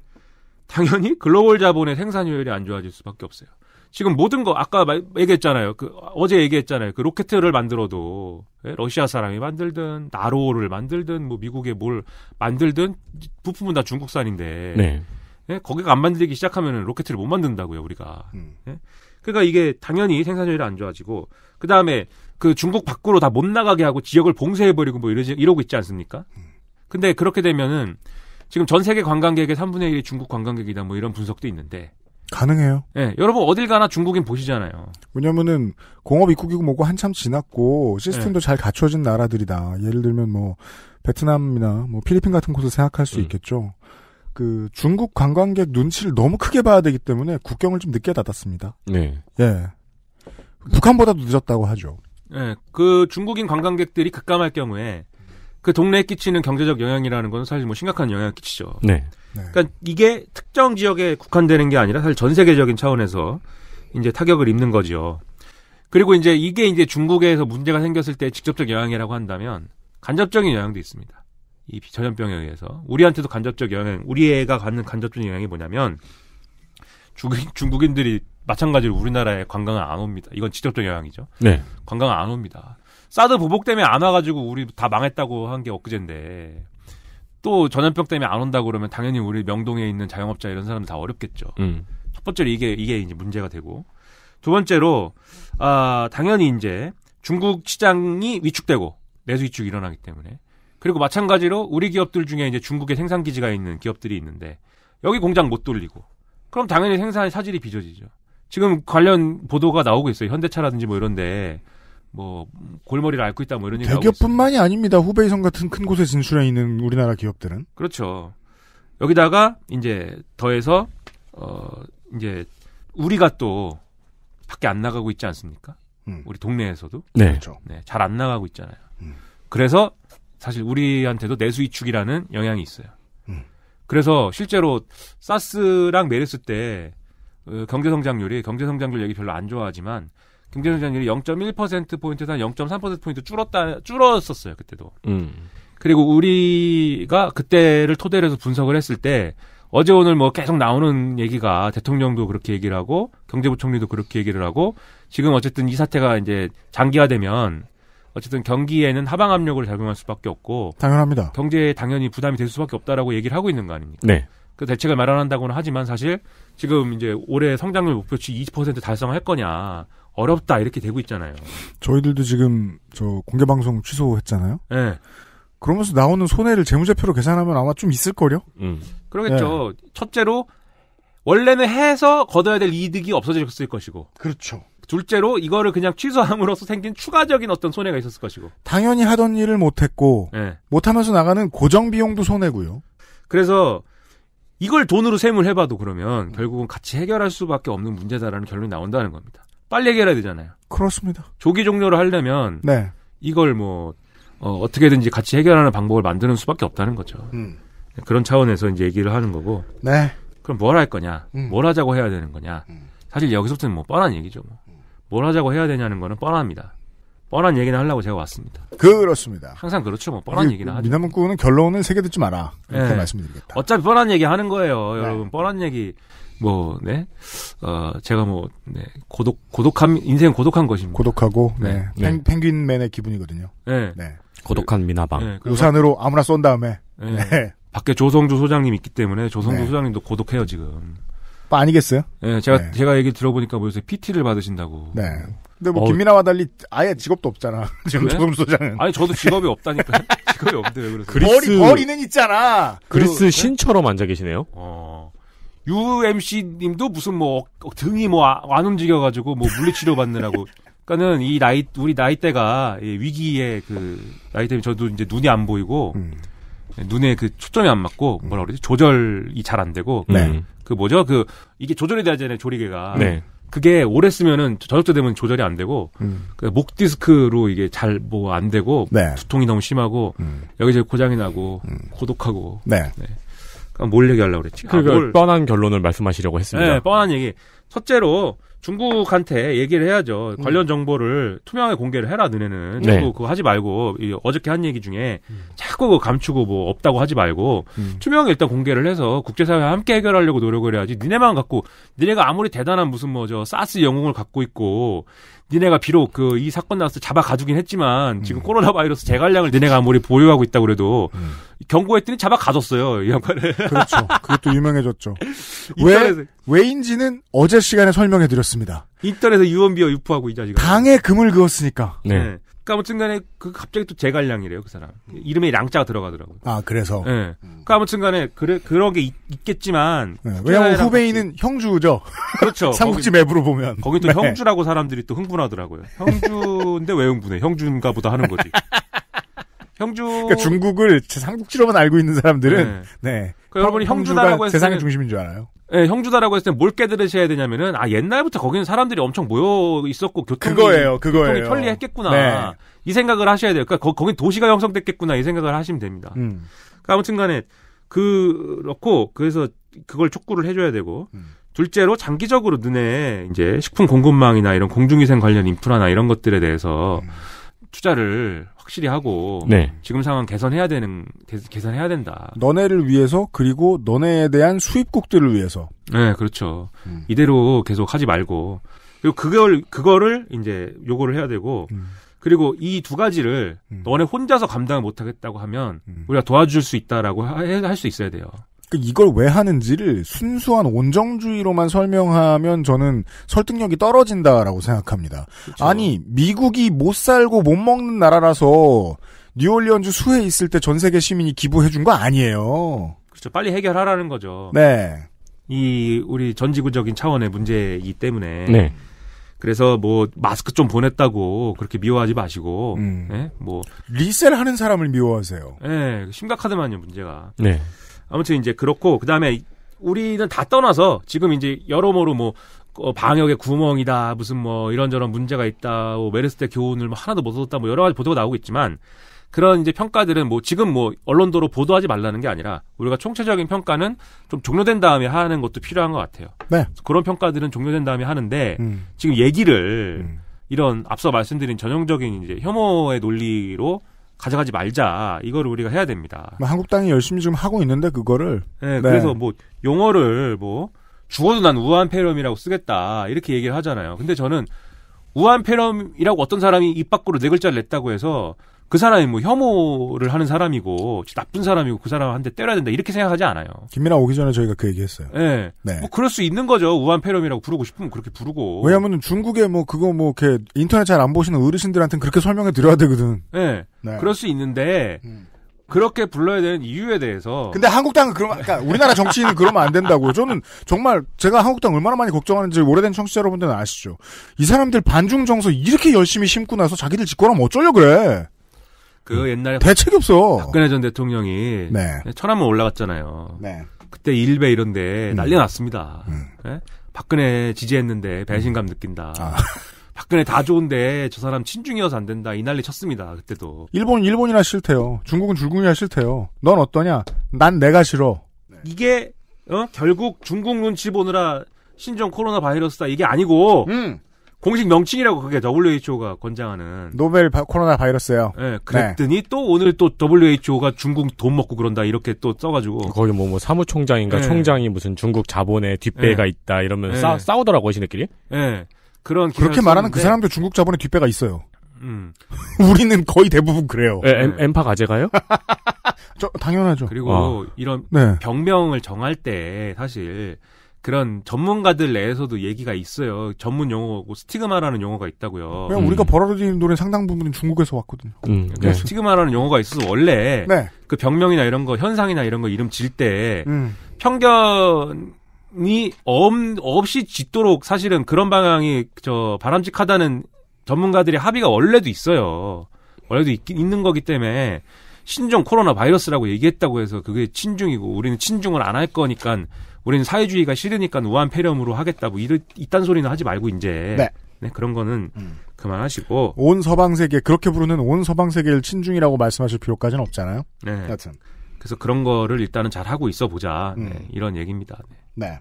당연히 글로벌 자본의 생산 효율이 안 좋아질 수밖에 없어요. 지금 모든 거 아까 얘기했잖아요. 그 어제 얘기했잖아요. 그 로켓을 만들어도 예, 러시아 사람이 만들든 나로를 만들든 뭐미국의뭘 만들든 부품은 다 중국산인데 네. 예? 거기가 안 만들기 시작하면 로켓을 못 만든다고요 우리가. 음. 예? 그러니까 이게 당연히 생산율이 효안 좋아지고 그 다음에 그 중국 밖으로 다 못 나가게 하고 지역을 봉쇄해버리고 뭐 이러지, 이러고 있지 않습니까? 근데 그렇게 되면은 지금 전 세계 관광객의 3분의 1이 중국 관광객이다 뭐 이런 분석도 있는데 가능해요. 예, 네, 여러분 어딜 가나 중국인 보시잖아요. 왜냐면은 공업 입국이고 뭐고 한참 지났고 시스템도 네. 잘 갖춰진 나라들이다. 예를 들면 뭐 베트남이나 뭐 필리핀 같은 곳을 생각할 수 음. 있겠죠. 그 중국 관광객 눈치를 너무 크게 봐야 되기 때문에 국경을 좀 늦게 닫았습니다. 네. 예. 북한보다도 늦었다고 하죠. 네, 그 중국인 관광객들이 급감할 경우에 그 동네에 끼치는 경제적 영향이라는 건 사실 뭐 심각한 영향을 끼치죠. 네. 네. 그러니까 이게 특정 지역에 국한되는 게 아니라 사실 전 세계적인 차원에서 이제 타격을 입는 거지요. 그리고 이제 이게 이제 중국에서 문제가 생겼을 때 직접적 영향이라고 한다면 간접적인 영향도 있습니다. 이 전염병에 의해서 우리한테도 간접적 영향, 우리 애가 갖는 간접적인 영향이 뭐냐면 중국인들이 마찬가지로 우리나라에 관광은 안 옵니다. 이건 지적적 영향이죠. 네. 관광은 안 옵니다. 사드 보복 때문에 안 와가지고 우리 다 망했다고 한 게 엊그젠데 또 전염병 때문에 안 온다 그러면 당연히 우리 명동에 있는 자영업자 이런 사람들 다 어렵겠죠. 음. 첫 번째로 이게 이게 이제 문제가 되고 두 번째로 아 당연히 이제 중국 시장이 위축되고 내수 위축이 일어나기 때문에 그리고 마찬가지로 우리 기업들 중에 이제 중국의 생산 기지가 있는 기업들이 있는데 여기 공장 못 돌리고 그럼 당연히 생산의 사질이 빚어지죠. 지금 관련 보도가 나오고 있어요. 현대차라든지 뭐 이런데 뭐 골머리를 앓고 있다 뭐 이런 얘기가 대기업뿐만이 아닙니다. 후베이성 같은 큰 곳에 진출해 있는 우리나라 기업들은 그렇죠. 여기다가 이제 더해서 어 이제 우리가 또 밖에 안 나가고 있지 않습니까? 음. 우리 동네에서도 네. 그렇죠. 네, 잘 안 나가고 있잖아요. 음. 그래서 사실 우리한테도 내수이축이라는 영향이 있어요. 음. 그래서 실제로 사스랑 메르스 때 어, 경제 성장률이 경제 성장률 얘기 별로 안 좋아하지만 경제 성장률이 0.1% 포인트에서 0.3% 포인트 줄었다 줄었었어요 그때도. 음. 그리고 우리가 그때를 토대로 해서 분석을 했을 때 어제 오늘 뭐 계속 나오는 얘기가 대통령도 그렇게 얘기를 하고 경제부총리도 그렇게 얘기를 하고 지금 어쨌든 이 사태가 이제 장기화되면 어쨌든 경기에는 하방 압력을 작용할 수밖에 없고 당연합니다. 경제에 당연히 부담이 될 수밖에 없다라고 얘기를 하고 있는 거 아닙니까? 네. 그 대책을 마련한다고는 하지만 사실 지금 이제 올해 성장률 목표치 20% 달성할 거냐 어렵다 이렇게 되고 있잖아요. 저희들도 지금 저 공개 방송 취소했잖아요. 예. 네. 그러면서 나오는 손해를 재무제표로 계산하면 아마 좀 있을 거요 음. 그러겠죠. 네. 첫째로 원래는 해서 거둬야 될 이득이 없어졌을 것이고. 그렇죠. 둘째로 이거를 그냥 취소함으로써 생긴 추가적인 어떤 손해가 있었을 것이고. 당연히 하던 일을 못했고 네. 못하면서 나가는 고정 비용도 손해고요. 그래서 이걸 돈으로 셈을 해봐도 그러면 결국은 같이 해결할 수밖에 없는 문제다라는 결론이 나온다는 겁니다. 빨리 해결해야 되잖아요. 그렇습니다. 조기 종료를 하려면 네. 이걸 뭐 어, 어 떻게든지 같이 해결하는 방법을 만드는 수밖에 없다는 거죠. 음. 그런 차원에서 이제 얘기를 하는 거고. 네. 그럼 뭘 할 거냐? 음. 뭘 하자고 해야 되는 거냐? 음. 사실 여기서부터는 뭐 뻔한 얘기죠. 뭐. 음. 뭘 하자고 해야 되냐는 거는 뻔합니다. 뻔한 얘기는 하려고 제가 왔습니다. 그렇습니다. 항상 그렇죠. 뭐 뻔한 얘기나 하죠. 미남문구는 결론은 세계 듣지 마라. 이렇게 네. 말씀드리겠다. 어차피 뻔한 얘기 하는 거예요. 네. 여러분 뻔한 얘기 뭐 네. 어, 제가 뭐 네. 고독 고독함 인생 고독한 것입니다. 고독하고 네. 네. 네. 펭, 귄맨의 기분이거든요. 네. 네. 고독한 미나방. 네, 우산으로 아무나 쏜 다음에 네. 밖에 조성주 소장님 있기 때문에 조성주 소장님도 고독해요 지금. 뭐 아니겠어요? 네, 제가 네. 제가 얘기 들어보니까 뭐 요새 PT를 받으신다고. 네. 근데 뭐 어. 김민아와 달리 아예 직업도 없잖아. 지금 조금 소장은. 아니 저도 직업이 없다니까. 직업이 없는데 왜 그러세요? 그리스 머리 머리는 있잖아. 그리스 그, 네? 신처럼 앉아 계시네요. 어. UMC님도 무슨 뭐 등이 뭐안 아, 움직여가지고 뭐 물리치료 받느라고. 그러니까는 이 나이 우리 나이대가 위기의 그 나이 때문에 저도 이제 눈이 안 보이고. 음. 눈에 그 초점이 안 맞고 음. 뭐라 그러지 조절이 잘 안 되고 네. 그 뭐죠 그 이게 조절이 되잖아요 조리개가 네. 그게 오래 쓰면은 저녁때 되면 조절이 안 되고 음. 그 목 디스크로 이게 잘 뭐 안 되고 네. 두통이 너무 심하고 음. 여기저기 고장이 나고 음. 고독하고 네. 네. 그러니까 뭘 얘기하려고 그랬지? 그러니까 아, 뭘... 뻔한 결론을 말씀하시려고 했습니다. 네, 뻔한 얘기. 첫째로 중국한테 얘기를 해야죠. 음. 관련 정보를 투명하게 공개를 해라, 너네는. 네. 자꾸 그거 하지 말고, 이 어저께 한 얘기 중에 음. 자꾸 그 감추고 뭐 없다고 하지 말고, 음. 투명하게 일단 공개를 해서 국제사회와 함께 해결하려고 노력을 해야지, 니네만 갖고, 니네가 아무리 대단한 무슨 뭐저 사스 영웅을 갖고 있고, 니네가 비록 그 이 사건 나서 잡아 가주긴 했지만 음. 지금 음. 코로나 바이러스 재갈량을 니네가 아무리 보유하고 있다 그래도 음. 경고했더니 잡아 가뒀어요 이 양반을. 그렇죠. 그것도 유명해졌죠. 왜 왜인지는 어제 시간에 설명해 드렸습니다. 인터넷에 유언비어 유포하고 이 자식. 당에 금을 그었으니까. 네. 네. 그니까 아무튼간에 그 갑자기 또 제갈량이래요 그 사람 이름에 량자가 들어가더라고요. 아 그래서. 예. 네. 그니까 아무튼간에 그래 그런 게 있, 겠지만 네. 왜냐면 후배인은 같이. 형주죠. 그렇죠. 삼국지 맵으로 보면. 거기 또 네. 형주라고 사람들이 또 흥분하더라고요. 형주인데 왜 흥분해? 형주인가 보다 하는 거지. 형주. 그니까 중국을 삼국지로만 알고 있는 사람들은 네. 네. 그러니까 여러분이 형주다라고 해서 세상의 중심인 줄 알아요. 예, 형주다라고 했을 때 뭘 깨달으셔야 되냐면은 아 옛날부터 거기는 사람들이 엄청 모여 있었고 교통이 그거예요, 그거예요. 교통이 편리했겠구나 네. 이 생각을 하셔야 돼요. 그러니까 거, 기 도시가 형성됐겠구나 이 생각을 하시면 됩니다. 음. 그러니까 아무튼간에 그렇고 그래서 그걸 촉구를 해줘야 되고 음. 둘째로 장기적으로 눈에 이제 식품 공급망이나 이런 공중위생 관련 인프라나 이런 것들에 대해서 음. 투자를 확실히 하고 네. 지금 상황 개선해야 되는 개, 선해야 된다. 너네를 위해서 그리고 너네에 대한 수입국들을 위해서. 네, 그렇죠. 음. 이대로 계속 하지 말고 그리고 그걸 그거를 이제 요거를 해야 되고 음. 그리고 이 두 가지를 음. 너네 혼자서 감당을 못 하겠다고 하면 음. 우리가 도와줄 수 있다라고 할 수 있어야 돼요. 그 이걸 왜 하는지를 순수한 온정주의로만 설명하면 저는 설득력이 떨어진다라고 생각합니다. 그렇 아니 미국이 못 살고 못 먹는 나라라서 뉴올리언즈 수해 있을 때 전 세계 시민이 기부해 준 거 아니에요. 그렇죠. 빨리 해결하라는 거죠. 네. 이 우리 전 지구적인 차원의 문제이기 때문에 네. 그래서 뭐 마스크 좀 보냈다고 그렇게 미워하지 마시고 음. 네? 뭐 리셀하는 사람을 미워하세요. 네, 심각하더만요 문제가. 네. 아무튼 이제 그렇고 그다음에 우리는 다 떠나서 지금 이제 여러모로 뭐 어, 방역의 구멍이다 무슨 뭐 이런저런 문제가 있다 뭐 메르스 때 교훈을 뭐 하나도 못 얻었다 뭐 여러 가지 보도가 나오고 있지만 그런 이제 평가들은 뭐 지금 뭐 언론도로 보도하지 말라는 게 아니라 우리가 총체적인 평가는 좀 종료된 다음에 하는 것도 필요한 것 같아요. 네. 그런 평가들은 종료된 다음에 하는데 음. 지금 얘기를 음. 이런 앞서 말씀드린 전형적인 이제 혐오의 논리로 가져가지 말자. 이걸 우리가 해야 됩니다. 뭐 한국당이 열심히 지금 하고 있는데 그거를 네, 네. 그래서 뭐 용어를 뭐 죽어도 난 우한 폐렴이라고 쓰겠다. 이렇게 얘기를 하잖아요. 근데 저는 우한 폐렴이라고 어떤 사람이 입 밖으로 네 글자를 냈다고 해서 그 사람이 뭐 혐오를 하는 사람이고 나쁜 사람이고 그 사람한테 때려야 된다 이렇게 생각하지 않아요. 김민아 오기 전에 저희가 그 얘기했어요. 네. 네. 뭐 그럴 수 있는 거죠. 우한 폐렴이라고 부르고 싶으면 그렇게 부르고. 왜냐하면 중국에 뭐 그거 뭐 이렇게 인터넷 잘 안 보시는 어르신들한테는 그렇게 설명해 드려야 되거든. 네. 네. 그럴 수 있는데 음. 그렇게 불러야 되는 이유에 대해서. 근데 한국당은 그러면, 그러니까 우리나라 정치인은 그러면 안 된다고. 저는 정말 제가 한국당 얼마나 많이 걱정하는지 오래된 청취자 여러분들은 아시죠. 이 사람들 반중 정서 이렇게 열심히 심고 나서 자기들 집권하면 어쩌려 그래. 그 음. 옛날에 대책이 없어. 박근혜 전 대통령이 네. 천안문 올라갔잖아요. 네. 그때 일베 이런데 음. 난리 났습니다. 음. 네? 박근혜 지지했는데 배신감 느낀다. 아. 박근혜 다 좋은데 저 사람 친중이어서 안 된다. 이 난리 쳤습니다. 그때도. 일본 일본이나 싫대요. 중국은 중국이나 싫대요. 넌 어떠냐? 난 내가 싫어. 네. 이게 어? 결국 중국 눈치 보느라 신종 코로나 바이러스다 이게 아니고 음. 공식 명칭이라고 그게 WHO가 권장하는 노벨 바, 코로나 바이러스요. 예, 네, 네, 그랬더니 네. 또 오늘 또 WHO가 중국 돈 먹고 그런다 이렇게 또 써가지고 거기 뭐 뭐 사무총장인가 네. 총장이 무슨 중국 자본의 뒷배가 네. 있다 이러면 네. 싸 싸우더라고 신네끼리 예, 그런 그렇게 말하는 그 사람도 중국 자본의 뒷배가 있어요. 음. 우리는 거의 대부분 그래요. 에, 엠, 엠파 가제가요? 저, 당연하죠. 그리고 아. 이런 병명을 정할 때 사실 그런 전문가들 내에서도 얘기가 있어요. 전문 용어고 스티그마라는 용어가 있다고요. 그냥 음. 우리가 벌어들이는 돈의 상당 부분은 중국에서 왔거든요. 음, 네. 그러니까 스티그마라는 용어가 있어서 원래 네. 그 병명이나 이런 거 현상이나 이런 거 이름 질때 음. 편견이 엄, 없이 짓도록 사실은 그런 방향이 저 바람직하다는 전문가들의 합의가 원래도 있어요. 원래도 있, 있는 거기 때문에 신종 코로나 바이러스라고 얘기했다고 해서 그게 친중이고 우리는 친중을 안 할 거니까 우리는 사회주의가 싫으니까 우한 폐렴으로 하겠다 뭐 이런 이딴 소리는 하지 말고 이제 네. 네 그런 거는 음. 그만하시고 온 서방 세계 그렇게 부르는 온 서방 세계를 친중이라고 말씀하실 필요까지는 없잖아요. 네. 여튼 그래서 그런 거를 일단은 잘 하고 있어 보자 음. 네, 이런 얘기입니다. 네, 네.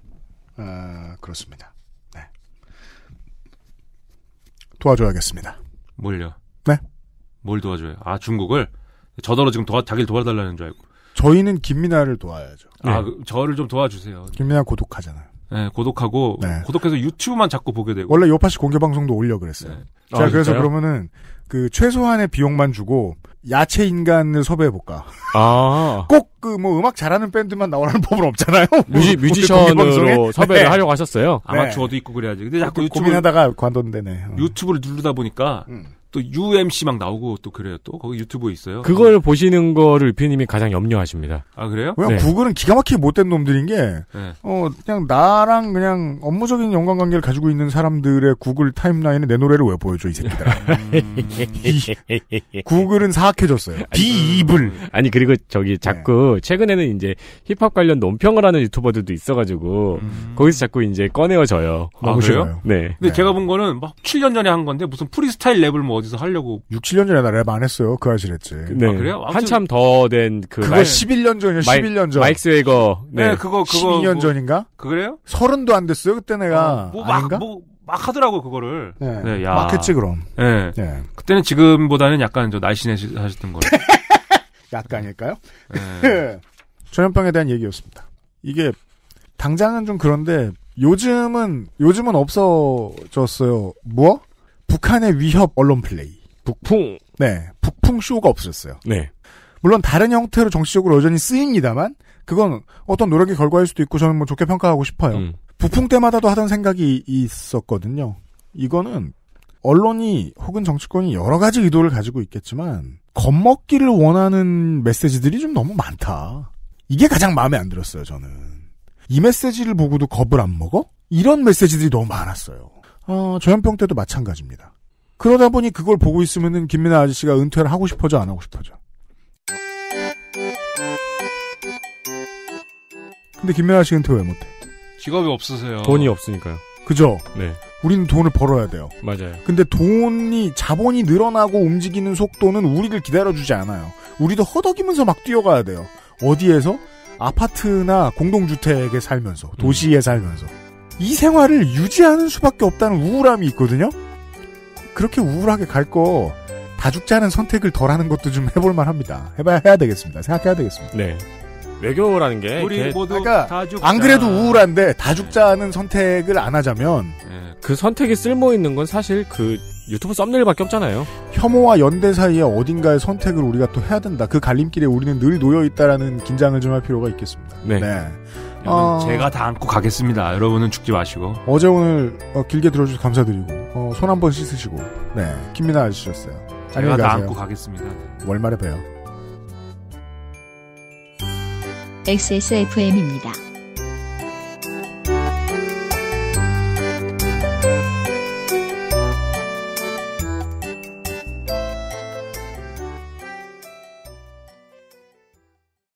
어, 그렇습니다. 네. 도와줘야겠습니다. 뭘요? 네. 뭘 도와줘요? 아 중국을 저더러 지금 도와 자기를 도와달라는 줄 알고. 저희는 김민아를 도와야죠. 아, 예. 그, 저를 좀 도와주세요. 김민아 고독하잖아요. 네, 고독하고 네. 고독해서 유튜브만 자꾸 보게 되고. 원래 요파시 공개 방송도 올려 그랬어요. 네. 제 아, 그래서 그러면은 그 최소한의 비용만 주고 야채 인간을 섭외해 볼까. 아. 꼭 그 뭐 음악 잘하는 밴드만 나오라는 법은 없잖아요. 뮤지 뭐 뮤지션으로 섭외를 네. 하려고 하셨어요. 아마추어도 네. 있고 그래야지. 근데 자꾸 유튜브 고민하다가 관뒀는데네. 어. 유튜브를 누르다 보니까 음. 또 UMC 막 나오고 또 그래요. 또 거기 유튜브에 있어요. 그걸 네. 보시는 거를 피님이 가장 염려하십니다. 아 그래요? 왜냐 네. 구글은 기가 막히게 못된 놈들인 게, 네. 어, 그냥 나랑 그냥 업무적인 연관 관계를 가지고 있는 사람들의 구글 타임라인에 내 노래를 왜 보여줘 이 새끼들. 음... 구글은 사악해졌어요. 비이블. 아니 그리고 저기 네. 자꾸 최근에는 이제 힙합 관련 논평을 하는 유튜버들도 있어가지고 음... 거기서 자꾸 이제 꺼내어져요. 아, 아, 그래요? 네. 근데 제가 본 거는 막 7년 전에 한 건데 무슨 프리스타일 랩을 뭐 어디서 하려고 6, 7년 전에 나랩안 했어요. 그 아실 했지. 그, 아, 네. 아, 그래요? 한참 더 된 그. 그거 마이... 11년 전이요. 11년 전. 마이크 스웨거. 네. 네. 그거 그거 12년 뭐... 전인가? 그래요? 서른도 안 됐어요. 그때 내가. 아, 뭐 막, 아닌가? 뭐... 막 하더라고 그거를. 네. 네 야. 막 했지 그럼. 네. 네. 그때는 지금보다는 약간 저 날씬해하셨던 거예요. 약간일까요? 네. 전염병에 대한 얘기였습니다. 이게 당장은 좀 그런데 요즘은 요즘은 없어졌어요. 뭐? 북한의 위협 언론 플레이. 북풍. 네. 북풍 쇼가 없었어요. 네. 물론 다른 형태로 정치적으로 여전히 쓰입니다만 그건 어떤 노력의 결과일 수도 있고 저는 뭐 좋게 평가하고 싶어요. 음. 부풍 때마다도 하던 생각이 있었거든요. 이거는 언론이 혹은 정치권이 여러 가지 의도를 가지고 있겠지만 겁먹기를 원하는 메시지들이 좀 너무 많다. 이게 가장 마음에 안 들었어요, 저는. 이 메시지를 보고도 겁을 안 먹어? 이런 메시지들이 너무 많았어요. 어, 저현병 때도 마찬가지입니다. 그러다 보니 그걸 보고 있으면은 김민아 아저씨가 은퇴를 하고 싶어져 안 하고 싶어져. 근데 김민아 씨 은퇴 왜 못해? 직업이 없으세요. 돈이 없으니까요. 그죠? 네. 우리는 돈을 벌어야 돼요. 맞아요. 근데 돈이 자본이 늘어나고 움직이는 속도는 우리를 기다려주지 않아요. 우리도 허덕이면서 막 뛰어가야 돼요. 어디에서? 아파트나 공동주택에 살면서 도시에 음. 살면서. 이 생활을 유지하는 수밖에 없다는 우울함이 있거든요. 그렇게 우울하게 갈 거 다죽자는 선택을 덜 하는 것도 좀 해볼 만합니다. 해봐야 해야 되겠습니다. 생각해야 되겠습니다. 네. 외교라는 게 우리 모두 그러니까 안 그래도 우울한데 다죽자는 네. 선택을 안 하자면 네. 그 선택이 쓸모 있는 건 사실 그 유튜브 썸네일밖에 없잖아요. 혐오와 연대 사이에 어딘가의 선택을 우리가 또 해야 된다. 그 갈림길에 우리는 늘 놓여 있다라는 긴장을 좀 할 필요가 있겠습니다. 네. 네. 어... 제가 다 안고 가겠습니다. 여러분은 죽지 마시고. 어제 오늘 어, 길게 들어주셔서 감사드리고 어, 손한번 씻으시고 네 김민아 아저씨였어요. 제가 다 안고 가겠습니다. 월말에 봬요. XSFM입니다.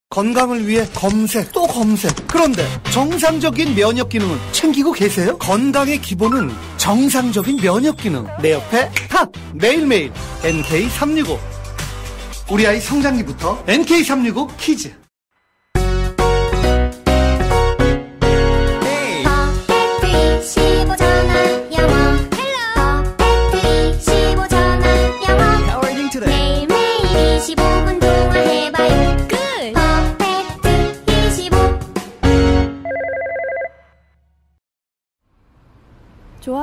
건강을 위해 검색 또 검색 그런데 정상적인 면역 기능은 챙기고 계세요? 건강의 기본은 정상적인 면역 기능 내 옆에 탑 매일매일 NK365 우리 아이 성장기부터 NK365 키즈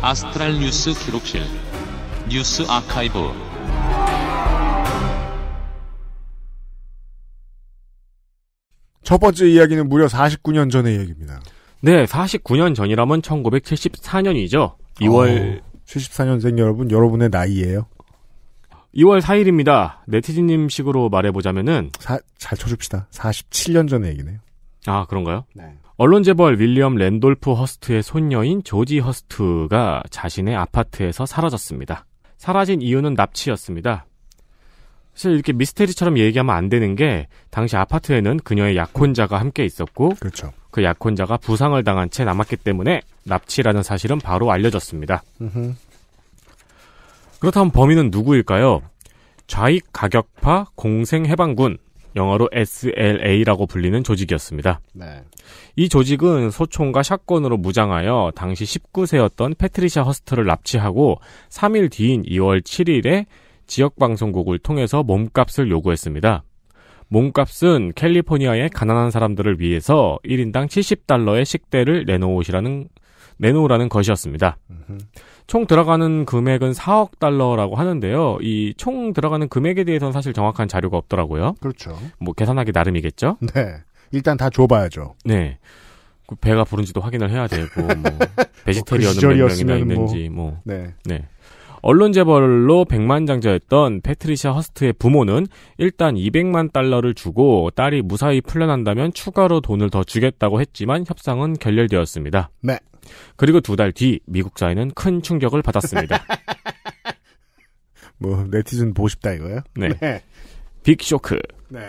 아스트랄 뉴스 기록실 뉴스 아카이브 첫 번째 이야기는 무려 49년 전의 이야기입니다. 네, 49년 전이라면 1974년이죠. 2월 오, 74년생 여러분, 여러분의 나이예요. 2월 4일입니다. 네티즌님 식으로 말해보자면은 사, 잘 쳐줍시다. 47년 전의 얘기네요. 아 그런가요? 네. 언론 재벌 윌리엄 랜돌프 허스트의 손녀인 조지 허스트가 자신의 아파트에서 사라졌습니다. 사라진 이유는 납치였습니다. 사실 이렇게 미스테리처럼 얘기하면 안 되는 게 당시 아파트에는 그녀의 약혼자가 함께 있었고 그렇죠. 그 약혼자가 부상을 당한 채 남았기 때문에 납치라는 사실은 바로 알려졌습니다. 으흠. 그렇다면 범인은 누구일까요? 좌익 가격파 공생해방군 영어로 SLA라고 불리는 조직이었습니다. 네. 이 조직은 소총과 샷건으로 무장하여 당시 19세였던 패트리샤 허스트를 납치하고 3일 뒤인 2월 7일에 지역방송국을 통해서 몸값을 요구했습니다. 몸값은 캘리포니아의 가난한 사람들을 위해서 1인당 70달러의 식대를 내놓으시라는 내놓으라는 것이었습니다. 총 들어가는 금액은 4억 달러라고 하는데요. 이 총 들어가는 금액에 대해서는 사실 정확한 자료가 없더라고요. 그렇죠. 뭐 계산하기 나름이겠죠. 네. 일단 다 줘봐야죠. 네. 그 배가 부른지도 확인을 해야 되고 뭐, 뭐 베지테리언은 뭐그몇 명이나 뭐. 있는지 뭐, 뭐. 네. 네. 언론 재벌로 100만 장자였던 패트리샤 허스트의 부모는 일단 200만 달러를 주고 딸이 무사히 풀려난다면 추가로 돈을 더 주겠다고 했지만 협상은 결렬되었습니다. 네. 그리고 두 달 뒤 미국 사회는 큰 충격을 받았습니다. 뭐 네티즌 보고 싶다 이거예요? 네. 네. 빅쇼크. 네.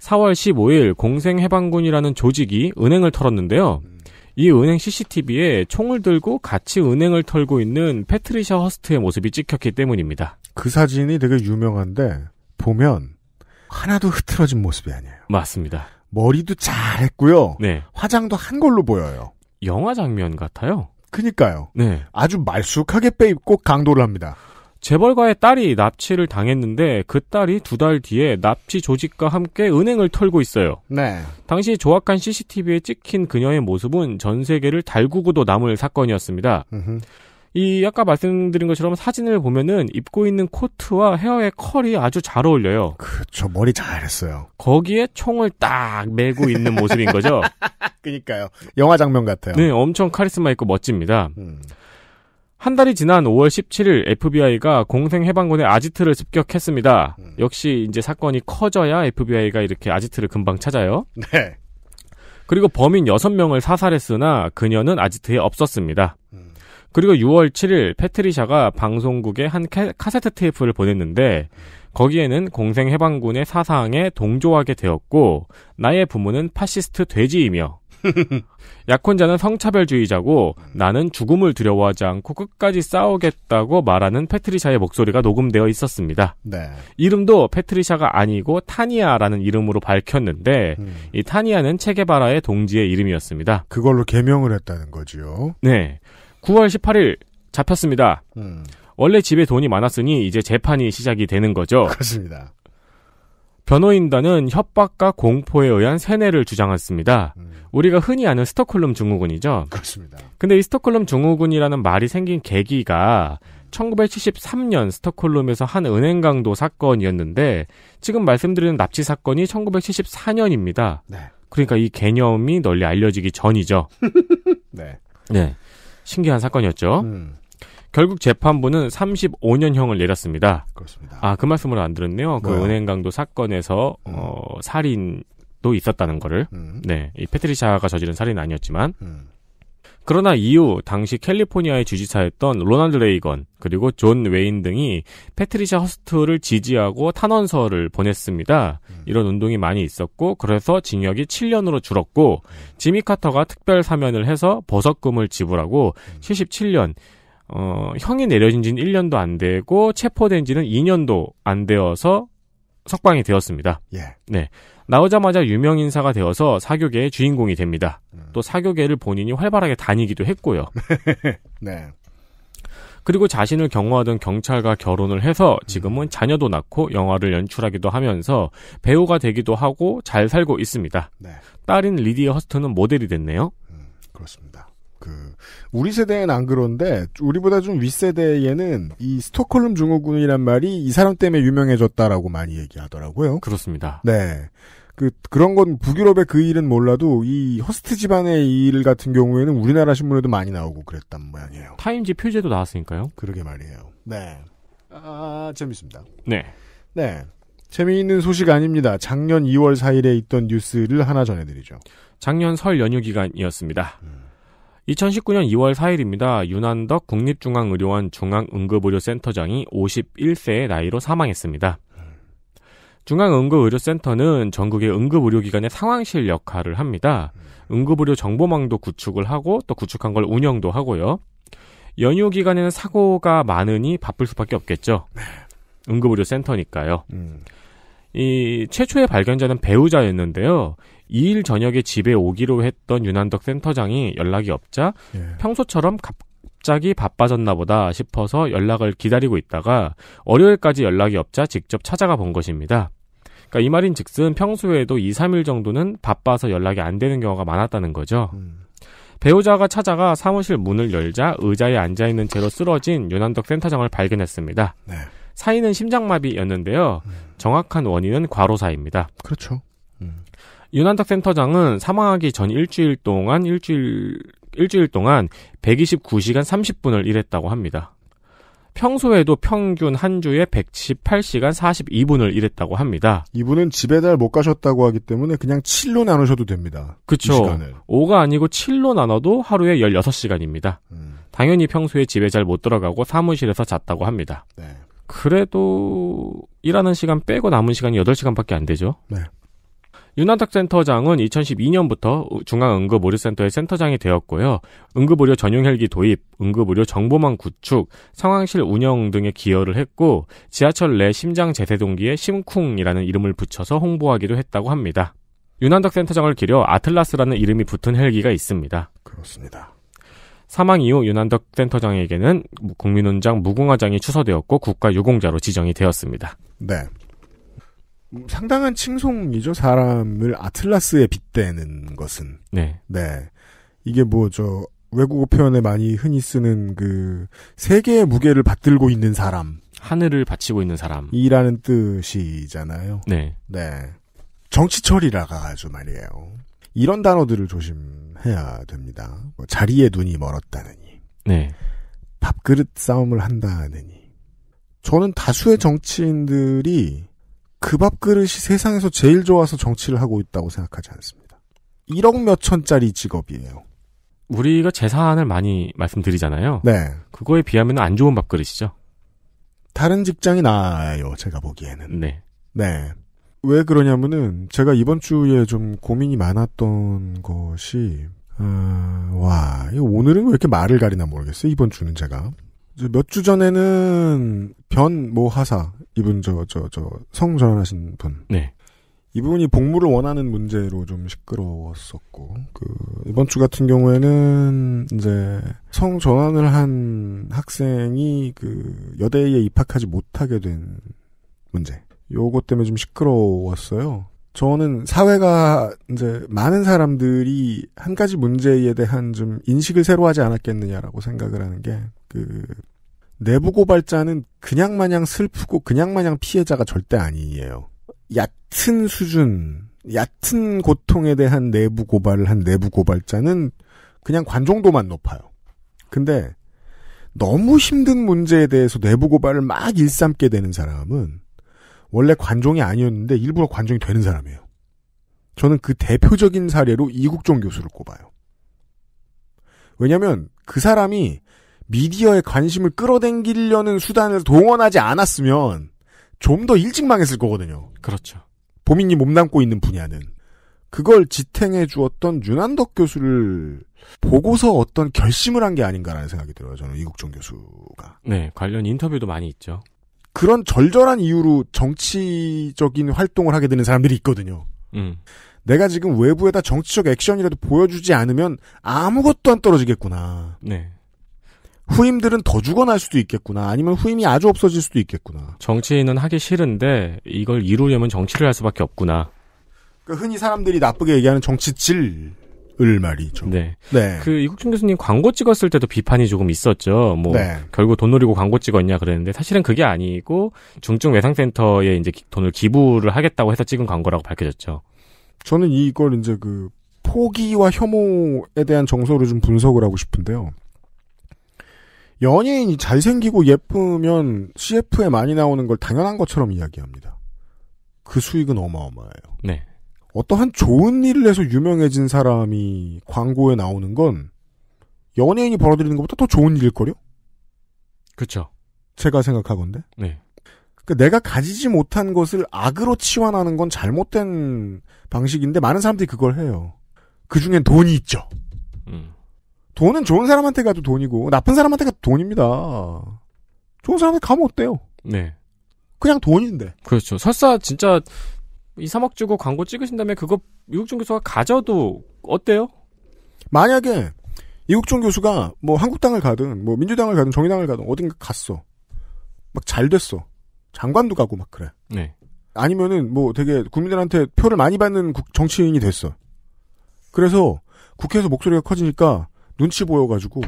4월 15일 공생해방군이라는 조직이 은행을 털었는데요. 음. 이 은행 CCTV에 총을 들고 같이 은행을 털고 있는 패트리샤 허스트의 모습이 찍혔기 때문입니다. 그 사진이 되게 유명한데 보면 하나도 흐트러진 모습이 아니에요. 맞습니다. 머리도 잘했고요. 네. 화장도 한 걸로 보여요. 영화 장면 같아요. 그니까요. 네. 아주 말쑥하게 빼입고 강도를 합니다. 재벌가의 딸이 납치를 당했는데 그 딸이 두 달 뒤에 납치 조직과 함께 은행을 털고 있어요. 네. 당시 조악한 CCTV에 찍힌 그녀의 모습은 전 세계를 달구고도 남을 사건이었습니다. 으흠. 이 아까 말씀드린 것처럼 사진을 보면은 입고 있는 코트와 헤어의 컬이 아주 잘 어울려요. 그렇죠. 머리 잘했어요. 거기에 총을 딱 메고 있는 모습인 거죠. 그니까요. 영화 장면 같아요. 네, 엄청 카리스마 있고 멋집니다. 음. 한 달이 지난 5월 17일 FBI가 공생해방군의 아지트를 습격했습니다. 음. 역시 이제 사건이 커져야 FBI가 이렇게 아지트를 금방 찾아요. 네. 그리고 범인 6명을 사살했으나 그녀는 아지트에 없었습니다. 음. 그리고 6월 7일 패트리샤가 방송국에 한 카세트 테이프를 보냈는데 거기에는 공생 해방군의 사상에 동조하게 되었고 나의 부모는 파시스트 돼지이며 약혼자는 성차별주의자고 나는 죽음을 두려워하지 않고 끝까지 싸우겠다고 말하는 패트리샤의 목소리가 녹음되어 있었습니다. 네. 이름도 패트리샤가 아니고 타니아라는 이름으로 밝혔는데 음. 이 타니아는 체게바라의 동지의 이름이었습니다. 그걸로 개명을 했다는 거지요. 네. 9월 18일 잡혔습니다. 음. 원래 집에 돈이 많았으니 이제 재판이 시작이 되는 거죠. 그렇습니다. 변호인단은 협박과 공포에 의한 세뇌를 주장했습니다. 음. 우리가 흔히 아는 스톡홀름 증후군이죠. 그렇습니다. 근데 이 스톡홀름 증후군이라는 말이 생긴 계기가 1973년 스톡홀름에서 한 은행 강도 사건이었는데 지금 말씀드리는 납치 사건이 1974년입니다. 네. 그러니까 이 개념이 널리 알려지기 전이죠. 네. 네. 신기한 사건이었죠. 음. 결국 재판부는 35년형을 내렸습니다. 그렇습니다. 아, 그 말씀을 안 들었네요. 뭐요? 그 은행 강도 사건에서 음. 어, 살인도 있었다는 거를. 음. 네. 이 페트리샤가 저지른 살인은 아니었지만. 음. 그러나 이후 당시 캘리포니아의 주지사였던 로난드 레이건 그리고 존 웨인 등이 패트리샤 허스트를 지지하고 탄원서를 보냈습니다. 음. 이런 운동이 많이 있었고 그래서 징역이 7년으로 줄었고 지미 카터가 특별 사면을 해서 버섯금을 지불하고 음. 77년 어, 형이 내려진 지는 1년도 안 되고 체포된 지는 2년도 안 되어서 석방이 되었습니다. 예. 네. 나오자마자 유명 인사가 되어서 사교계의 주인공이 됩니다. 음. 또 사교계를 본인이 활발하게 다니기도 했고요. 네. 그리고 자신을 경호하던 경찰과 결혼을 해서 음. 지금은 자녀도 낳고 영화를 연출하기도 하면서 배우가 되기도 하고 잘 살고 있습니다. 네. 딸인 리디의 허스트는 모델이 됐네요. 음, 그렇습니다. 그 우리 세대에는안 그런데 우리보다 좀 윗세대에는 이 스톡홀름 증후군이란 말이 이 사람 때문에 유명해졌다라고 많이 얘기하더라고요. 그렇습니다. 네. 그 그런 건 북유럽의 그 일은 몰라도 이 허스트 집안의 일 같은 경우에는 우리나라 신문에도 많이 나오고 그랬단 모양이에요. 타임지 표제도 나왔으니까요. 그러게 말이에요. 네. 아, 재밌습니다. 네. 네. 재미있는 소식 아닙니다. 작년 2월 4일에 있던 뉴스를 하나 전해드리죠. 작년 설 연휴 기간이었습니다. 음. 2019년 2월 4일입니다. 윤한덕 국립중앙의료원 중앙응급의료센터장이 51세의 나이로 사망했습니다. 중앙응급의료센터는 전국의 응급의료기관의 상황실 역할을 합니다. 응급의료 정보망도 구축을 하고 또 구축한 걸 운영도 하고요. 연휴 기간에는 사고가 많으니 바쁠 수밖에 없겠죠. 네. 응급의료센터니까요. 음. 이 최초의 발견자는 배우자였는데요. 2일 저녁에 집에 오기로 했던 윤한덕 센터장이 연락이 없자 예. 평소처럼 갑자기 바빠졌나 보다 싶어서 연락을 기다리고 있다가 월요일까지 연락이 없자 직접 찾아가 본 것입니다. 그러니까 이 말인 즉슨 평소에도 2, 3일 정도는 바빠서 연락이 안 되는 경우가 많았다는 거죠. 음. 배우자가 찾아가 사무실 문을 열자 의자에 앉아있는 채로 쓰러진 윤한덕 센터장을 발견했습니다. 네. 사인은 심장마비였는데요. 음. 정확한 원인은 과로사입니다. 그렇죠. 음. 윤한탁 센터장은 사망하기 전 일주일 동안 일주일 일주일 동안 129시간 30분을 일했다고 합니다. 평소에도 평균 한 주에 118시간 42분을 일했다고 합니다. 이분은 집에 잘 못 가셨다고 하기 때문에 그냥 7로 나누셔도 됩니다. 그쵸. 5가 아니고 7로 나눠도 하루에 16시간입니다. 음. 당연히 평소에 집에 잘 못 들어가고 사무실에서 잤다고 합니다. 네. 그래도 일하는 시간 빼고 남은 시간이 8시간밖에 안 되죠. 네. 윤한탁 센터장은 2012년부터 중앙응급의료센터의 센터장이 되었고요. 응급의료 전용 헬기 도입, 응급의료 정보망 구축, 상황실 운영 등에 기여를 했고 지하철 내 심장 재세동기에 심쿵이라는 이름을 붙여서 홍보하기도 했다고 합니다. 윤한덕 센터장을 기려 아틀라스라는 이름이 붙은 헬기가 있습니다. 그렇습니다. 사망 이후 윤한덕 센터장에게는 국민훈장 무궁화장이 추서되었고 국가유공자로 지정이 되었습니다. 네. 상당한 칭송이죠. 사람을 아틀라스에 빗대는 것은. 네. 네. 이게 뭐, 저, 외국어 표현에 많이 흔히 쓰는 그, 세계의 무게를 받들고 있는 사람. 하늘을 바치고 있는 사람. 이라는 뜻이잖아요. 네. 네. 정치철이라가 아주 말이에요. 이런 단어들을 조심해야 됩니다. 뭐 자리에 눈이 멀었다느니. 네. 밥그릇 싸움을 한다느니. 저는 다수의 정치인들이 그 밥그릇이 세상에서 제일 좋아서 정치를 하고 있다고 생각하지 않습니다. 1억 몇천짜리 직업이에요. 우리가 재산을 많이 말씀드리잖아요. 네. 그거에 비하면 안 좋은 밥그릇이죠. 다른 직장이 나아요, 제가 보기에는. 네. 네. 왜 그러냐면은, 제가 이번 주에 좀 고민이 많았던 것이, 아, 와, 오늘은 왜 이렇게 말을 가리나 모르겠어요, 이번 주는 제가. 몇주 전에는 변모 하사 이분 저 저 저 성전환하신 분. 네. 이분이 복무를 원하는 문제로 좀 시끄러웠었고 그 이번 주 같은 경우에는 이제 성 전환을 한 학생이 그 여대에 입학하지 못하게 된 문제. 요것 때문에 좀 시끄러웠어요. 저는 사회가 이제 많은 사람들이 한 가지 문제에 대한 좀 인식을 새로 하지 않았겠느냐라고 생각을 하는 게그 내부 고발자는 그냥 마냥 슬프고 그냥 마냥 피해자가 절대 아니에요. 얕은 수준, 얕은 고통에 대한 내부 고발을 한 내부 고발자는 그냥 관종도만 높아요. 근데 너무 힘든 문제에 대해서 내부 고발을 막 일삼게 되는 사람은 원래 관종이 아니었는데 일부러 관종이 되는 사람이에요. 저는 그 대표적인 사례로 이국종 교수를 꼽아요. 왜냐면 그 사람이 미디어의 관심을 끌어당기려는 수단을 동원하지 않았으면 좀 더 일찍 망했을 거거든요. 그렇죠. 보민이 몸담고 있는 분야는 그걸 지탱해 주었던 윤한덕 교수를 보고서 어떤 결심을 한 게 아닌가라는 생각이 들어요. 저는 이국종 교수가. 네, 관련 인터뷰도 많이 있죠. 그런 절절한 이유로 정치적인 활동을 하게 되는 사람들이 있거든요. 음. 내가 지금 외부에다 정치적 액션이라도 보여주지 않으면 아무것도 안 떨어지겠구나. 네. 후임들은 더 죽어날 수도 있겠구나. 아니면 후임이 아주 없어질 수도 있겠구나. 정치인은 하기 싫은데 이걸 이루려면 정치를 할 수밖에 없구나. 그 흔히 사람들이 나쁘게 얘기하는 정치질. 을 말이죠. 네. 네. 그 이국준 교수님 광고 찍었을 때도 비판이 조금 있었죠. 뭐 네. 결국 돈 노리고 광고 찍었냐 그랬는데 사실은 그게 아니고 중증 외상센터에 이제 돈을 기부를 하겠다고 해서 찍은 광고라고 밝혀졌죠. 저는 이걸 이제 그 포기와 혐오에 대한 정서를 좀 분석을 하고 싶은데요. 연예인이 잘생기고 예쁘면 CF에 많이 나오는 걸 당연한 것처럼 이야기합니다. 그 수익은 어마어마해요. 네. 어떠한 좋은 일을 해서 유명해진 사람이 광고에 나오는 건 연예인이 벌어들이는 것보다 더 좋은 일일걸요? 그쵸 제가 생각하건데. 네. 그러니까 내가 가지지 못한 것을 악으로 치환하는 건 잘못된 방식인데 많은 사람들이 그걸 해요. 그 중엔 돈이 있죠. 음. 돈은 좋은 사람한테 가도 돈이고 나쁜 사람한테 가도 돈입니다. 좋은 사람한테 가면 어때요? 네. 그냥 돈인데. 그렇죠. 설사 진짜 이 3억 주고 광고 찍으신 다음에 그거 이국종 교수가 가져도 어때요? 만약에 이국종 교수가 뭐 한국당을 가든 뭐 민주당을 가든 정의당을 가든 어딘가 갔어. 막 잘 됐어. 장관도 가고 막 그래. 네. 아니면은 뭐 되게 국민들한테 표를 많이 받는 국, 정치인이 됐어. 그래서 국회에서 목소리가 커지니까 눈치 보여가지고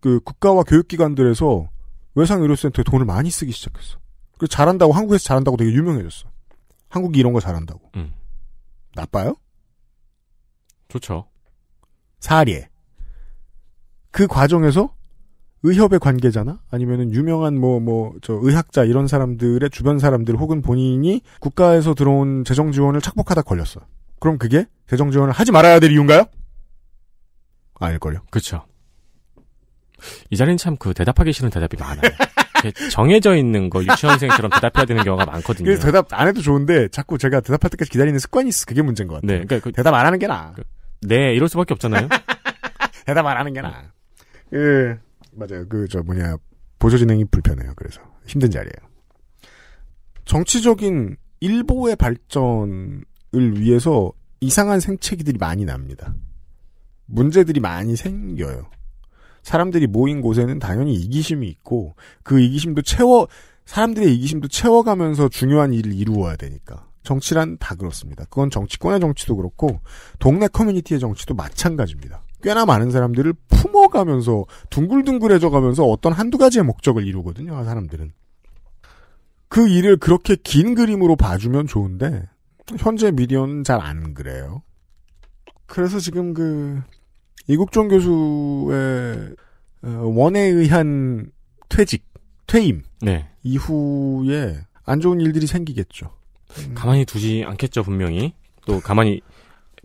그 국가와 교육기관들에서 외상의료센터에 돈을 많이 쓰기 시작했어. 그 잘한다고 한국에서 잘한다고 되게 유명해졌어. 한국이 이런 거 잘한다고. 음. 나빠요? 좋죠. 사례. 그 과정에서 의협의 관계자나 아니면은 유명한 뭐 뭐 저 의학자 이런 사람들의 주변 사람들 혹은 본인이 국가에서 들어온 재정 지원을 착복하다 걸렸어. 그럼 그게 재정 지원을 하지 말아야 될 이유인가요? 아 알걸요. 그렇죠. 이 자리는 참 그 대답하기 싫은 대답이 많아요. 정해져 있는 거 유치원생처럼 대답해야 되는 경우가 많거든요. 그래서 대답 안 해도 좋은데 자꾸 제가 대답할 때까지 기다리는 습관이 있어. 그게 문제인 것 같아요. 네, 그러니까 그, 대답 안 하는 게 나아. 그, 네, 이럴 수밖에 없잖아요. 대답 안 하는 게 나아. 예, 맞아요. 그, 저, 뭐냐, 보조 진행이 불편해요. 그래서 힘든 자리예요. 정치적인 일보의 발전을 위해서 이상한 생채기들이 많이 납니다. 문제들이 많이 생겨요. 사람들이 모인 곳에는 당연히 이기심이 있고 그 이기심도 채워 사람들의 이기심도 채워가면서 중요한 일을 이루어야 되니까 정치란 다 그렇습니다. 그건 정치권의 정치도 그렇고 동네 커뮤니티의 정치도 마찬가지입니다. 꽤나 많은 사람들을 품어가면서 둥글둥글해져가면서 어떤 한두 가지의 목적을 이루거든요. 아, 사람들은 그 일을 그렇게 긴 그림으로 봐주면 좋은데 현재 미디어는 잘 안 그래요. 그래서 지금 그 이국종 교수의 어, 원에 의한 퇴직, 퇴임 네. 이후에 안 좋은 일들이 생기겠죠. 음. 가만히 두지 않겠죠 분명히. 또 가만히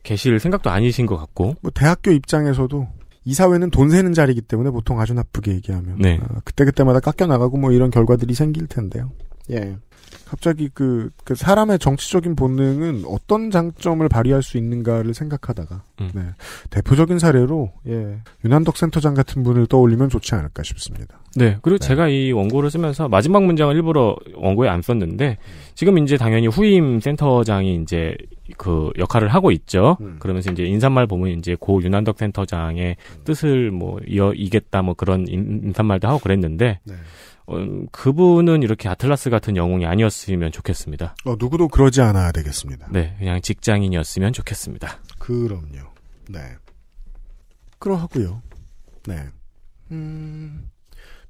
계실 생각도 아니신 것 같고. 뭐 대학교 입장에서도 이사회는 돈 세는 자리이기 때문에 보통 아주 나쁘게 얘기하면 네. 어, 그때 그때마다 깎여 나가고 뭐 이런 결과들이 생길 텐데요. 예. 갑자기 그, 그, 사람의 정치적인 본능은 어떤 장점을 발휘할 수 있는가를 생각하다가 음. 네, 대표적인 사례로 예, 윤한덕 센터장 같은 분을 떠올리면 좋지 않을까 싶습니다. 네, 그리고 네. 제가 이 원고를 쓰면서 마지막 문장을 일부러 원고에 안 썼는데 지금 이제 당연히 후임 센터장이 이제 그 역할을 하고 있죠. 음. 그러면서 이제 인사말 보면 이제 고 윤한덕 센터장의 음. 뜻을 뭐 이어 이겠다 뭐 그런 인, 사말도 하고 그랬는데. 네. 어, 그분은 이렇게 아틀라스 같은 영웅이 아니었으면 좋겠습니다. 어, 누구도 그러지 않아야 되겠습니다. 네, 그냥 직장인이었으면 좋겠습니다. 그럼요. 네. 그러하고요. 네. 음.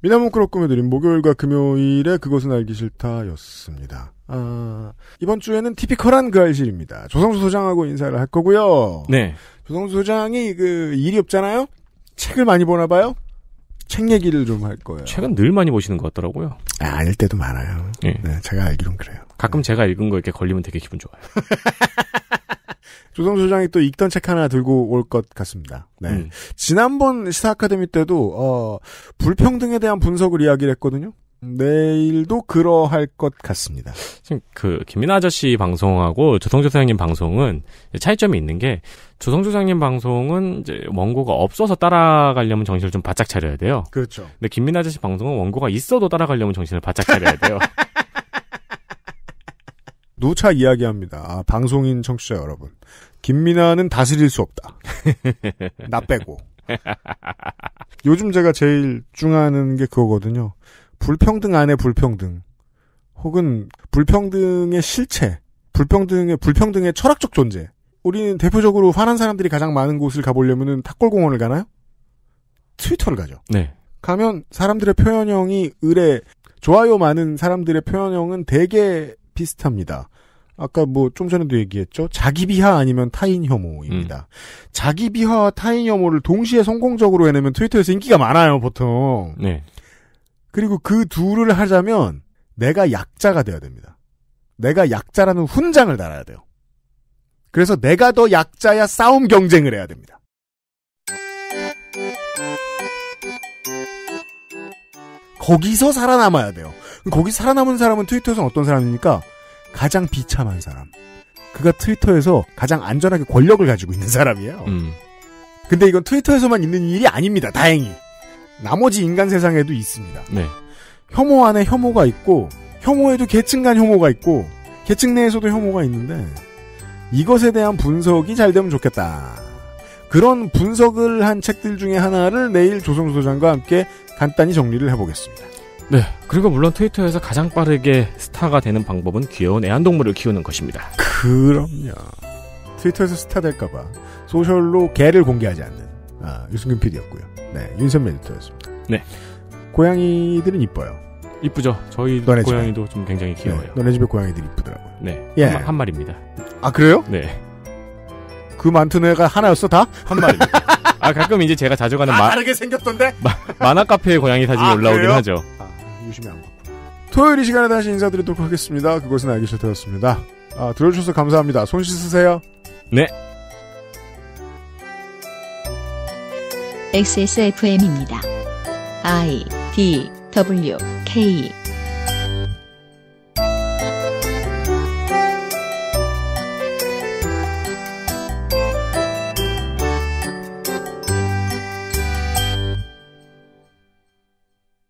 미나문크로 꾸며드린 목요일과 금요일에 그것은 알기 싫다였습니다. 아, 이번 주에는 티피컬한 그 알실입니다. 조성수 소장하고 인사를 할 거고요. 네. 조성수 소장이 그 일이 없잖아요? 책을 많이 보나 봐요? 책 얘기를 좀 할 거예요. 책은 늘 많이 보시는 것 같더라고요. 아, 아닐 때도 많아요. 예. 네, 제가 알기론 그래요. 가끔 네. 제가 읽은 거 이렇게 걸리면 되게 기분 좋아요. 조성수 소장이 또 읽던 책 하나 들고 올 것 같습니다. 네. 음. 지난번 시사 아카데미 때도 어, 불평등에 대한 분석을 이야기를 했거든요. 내일도 그러할 것 같습니다. 지금 그 김민아 아저씨 방송하고 조성조 사장님 방송은 차이점이 있는 게 조성조 사장님 방송은 이제 원고가 없어서 따라가려면 정신을 좀 바짝 차려야 돼요. 그렇죠. 근데 김민아 아저씨 방송은 원고가 있어도 따라가려면 정신을 바짝 차려야 돼요. 누차 이야기합니다. 아, 방송인 청취자 여러분. 김민아는 다스릴 수 없다. 나 빼고. 요즘 제가 제일 중하는 게 그거거든요. 불평등 안에 불평등 혹은 불평등의 실체, 불평등의 불평등의 철학적 존재. 우리는 대표적으로 화난 사람들이 가장 많은 곳을 가보려면은 탁골공원을 가나요? 트위터를 가죠. 네. 가면 사람들의 표현형이 의뢰 좋아요 많은 사람들의 표현형은 대개 비슷합니다. 아까 뭐 좀 전에도 얘기했죠. 자기 비하 아니면 타인 혐오입니다. 음. 자기 비하와 타인 혐오를 동시에 성공적으로 해내면 트위터에서 인기가 많아요, 보통. 네. 그리고 그 둘을 하자면 내가 약자가 돼야 됩니다. 내가 약자라는 훈장을 달아야 돼요. 그래서 내가 더 약자야 싸움 경쟁을 해야 됩니다. 거기서 살아남아야 돼요. 거기 살아남은 사람은 트위터에서 어떤 사람입니까? 가장 비참한 사람. 그가 트위터에서 가장 안전하게 권력을 가지고 있는 사람이에요. 음. 근데 이건 트위터에서만 있는 일이 아닙니다. 다행히. 나머지 인간 세상에도 있습니다. 네. 혐오 안에 혐오가 있고 혐오에도 계층 간 혐오가 있고 계층 내에서도 혐오가 있는데 이것에 대한 분석이 잘 되면 좋겠다. 그런 분석을 한 책들 중에 하나를 내일 조성수 소장과 함께 간단히 정리를 해보겠습니다. 네. 그리고 물론 트위터에서 가장 빠르게 스타가 되는 방법은 귀여운 애완동물을 키우는 것입니다. 그럼요. 트위터에서 스타 될까봐 소셜로 개를 공개하지 않는 아, 유승균 PD였고요. 네, 윤선민 에터였습니다 네. 고양이들은 이뻐요. 이쁘죠. 저희 고양이도 집에. 좀 굉장히 네, 귀여워요. 네, 너네 집에 고양이들 이쁘더라고요. 이 네. 예. 한, 한, 마리입니다. 아, 그래요? 네. 그 많던 애가 하나였어, 다? 한 마리. 아, 가끔 이제 제가 자주 가는 아, 마. 다르게 생겼던데? 마, 만화 카페에 고양이 사진이 아, 올라오긴 그래요? 하죠. 아, 유심히 안 봤구나. 토요일 이 시간에 다시 인사드리도록 하겠습니다. 그것은 알기 싫다였습니다. 아, 들어주셔서 감사합니다. 손 씻으세요. 네. XSFM입니다. I D W K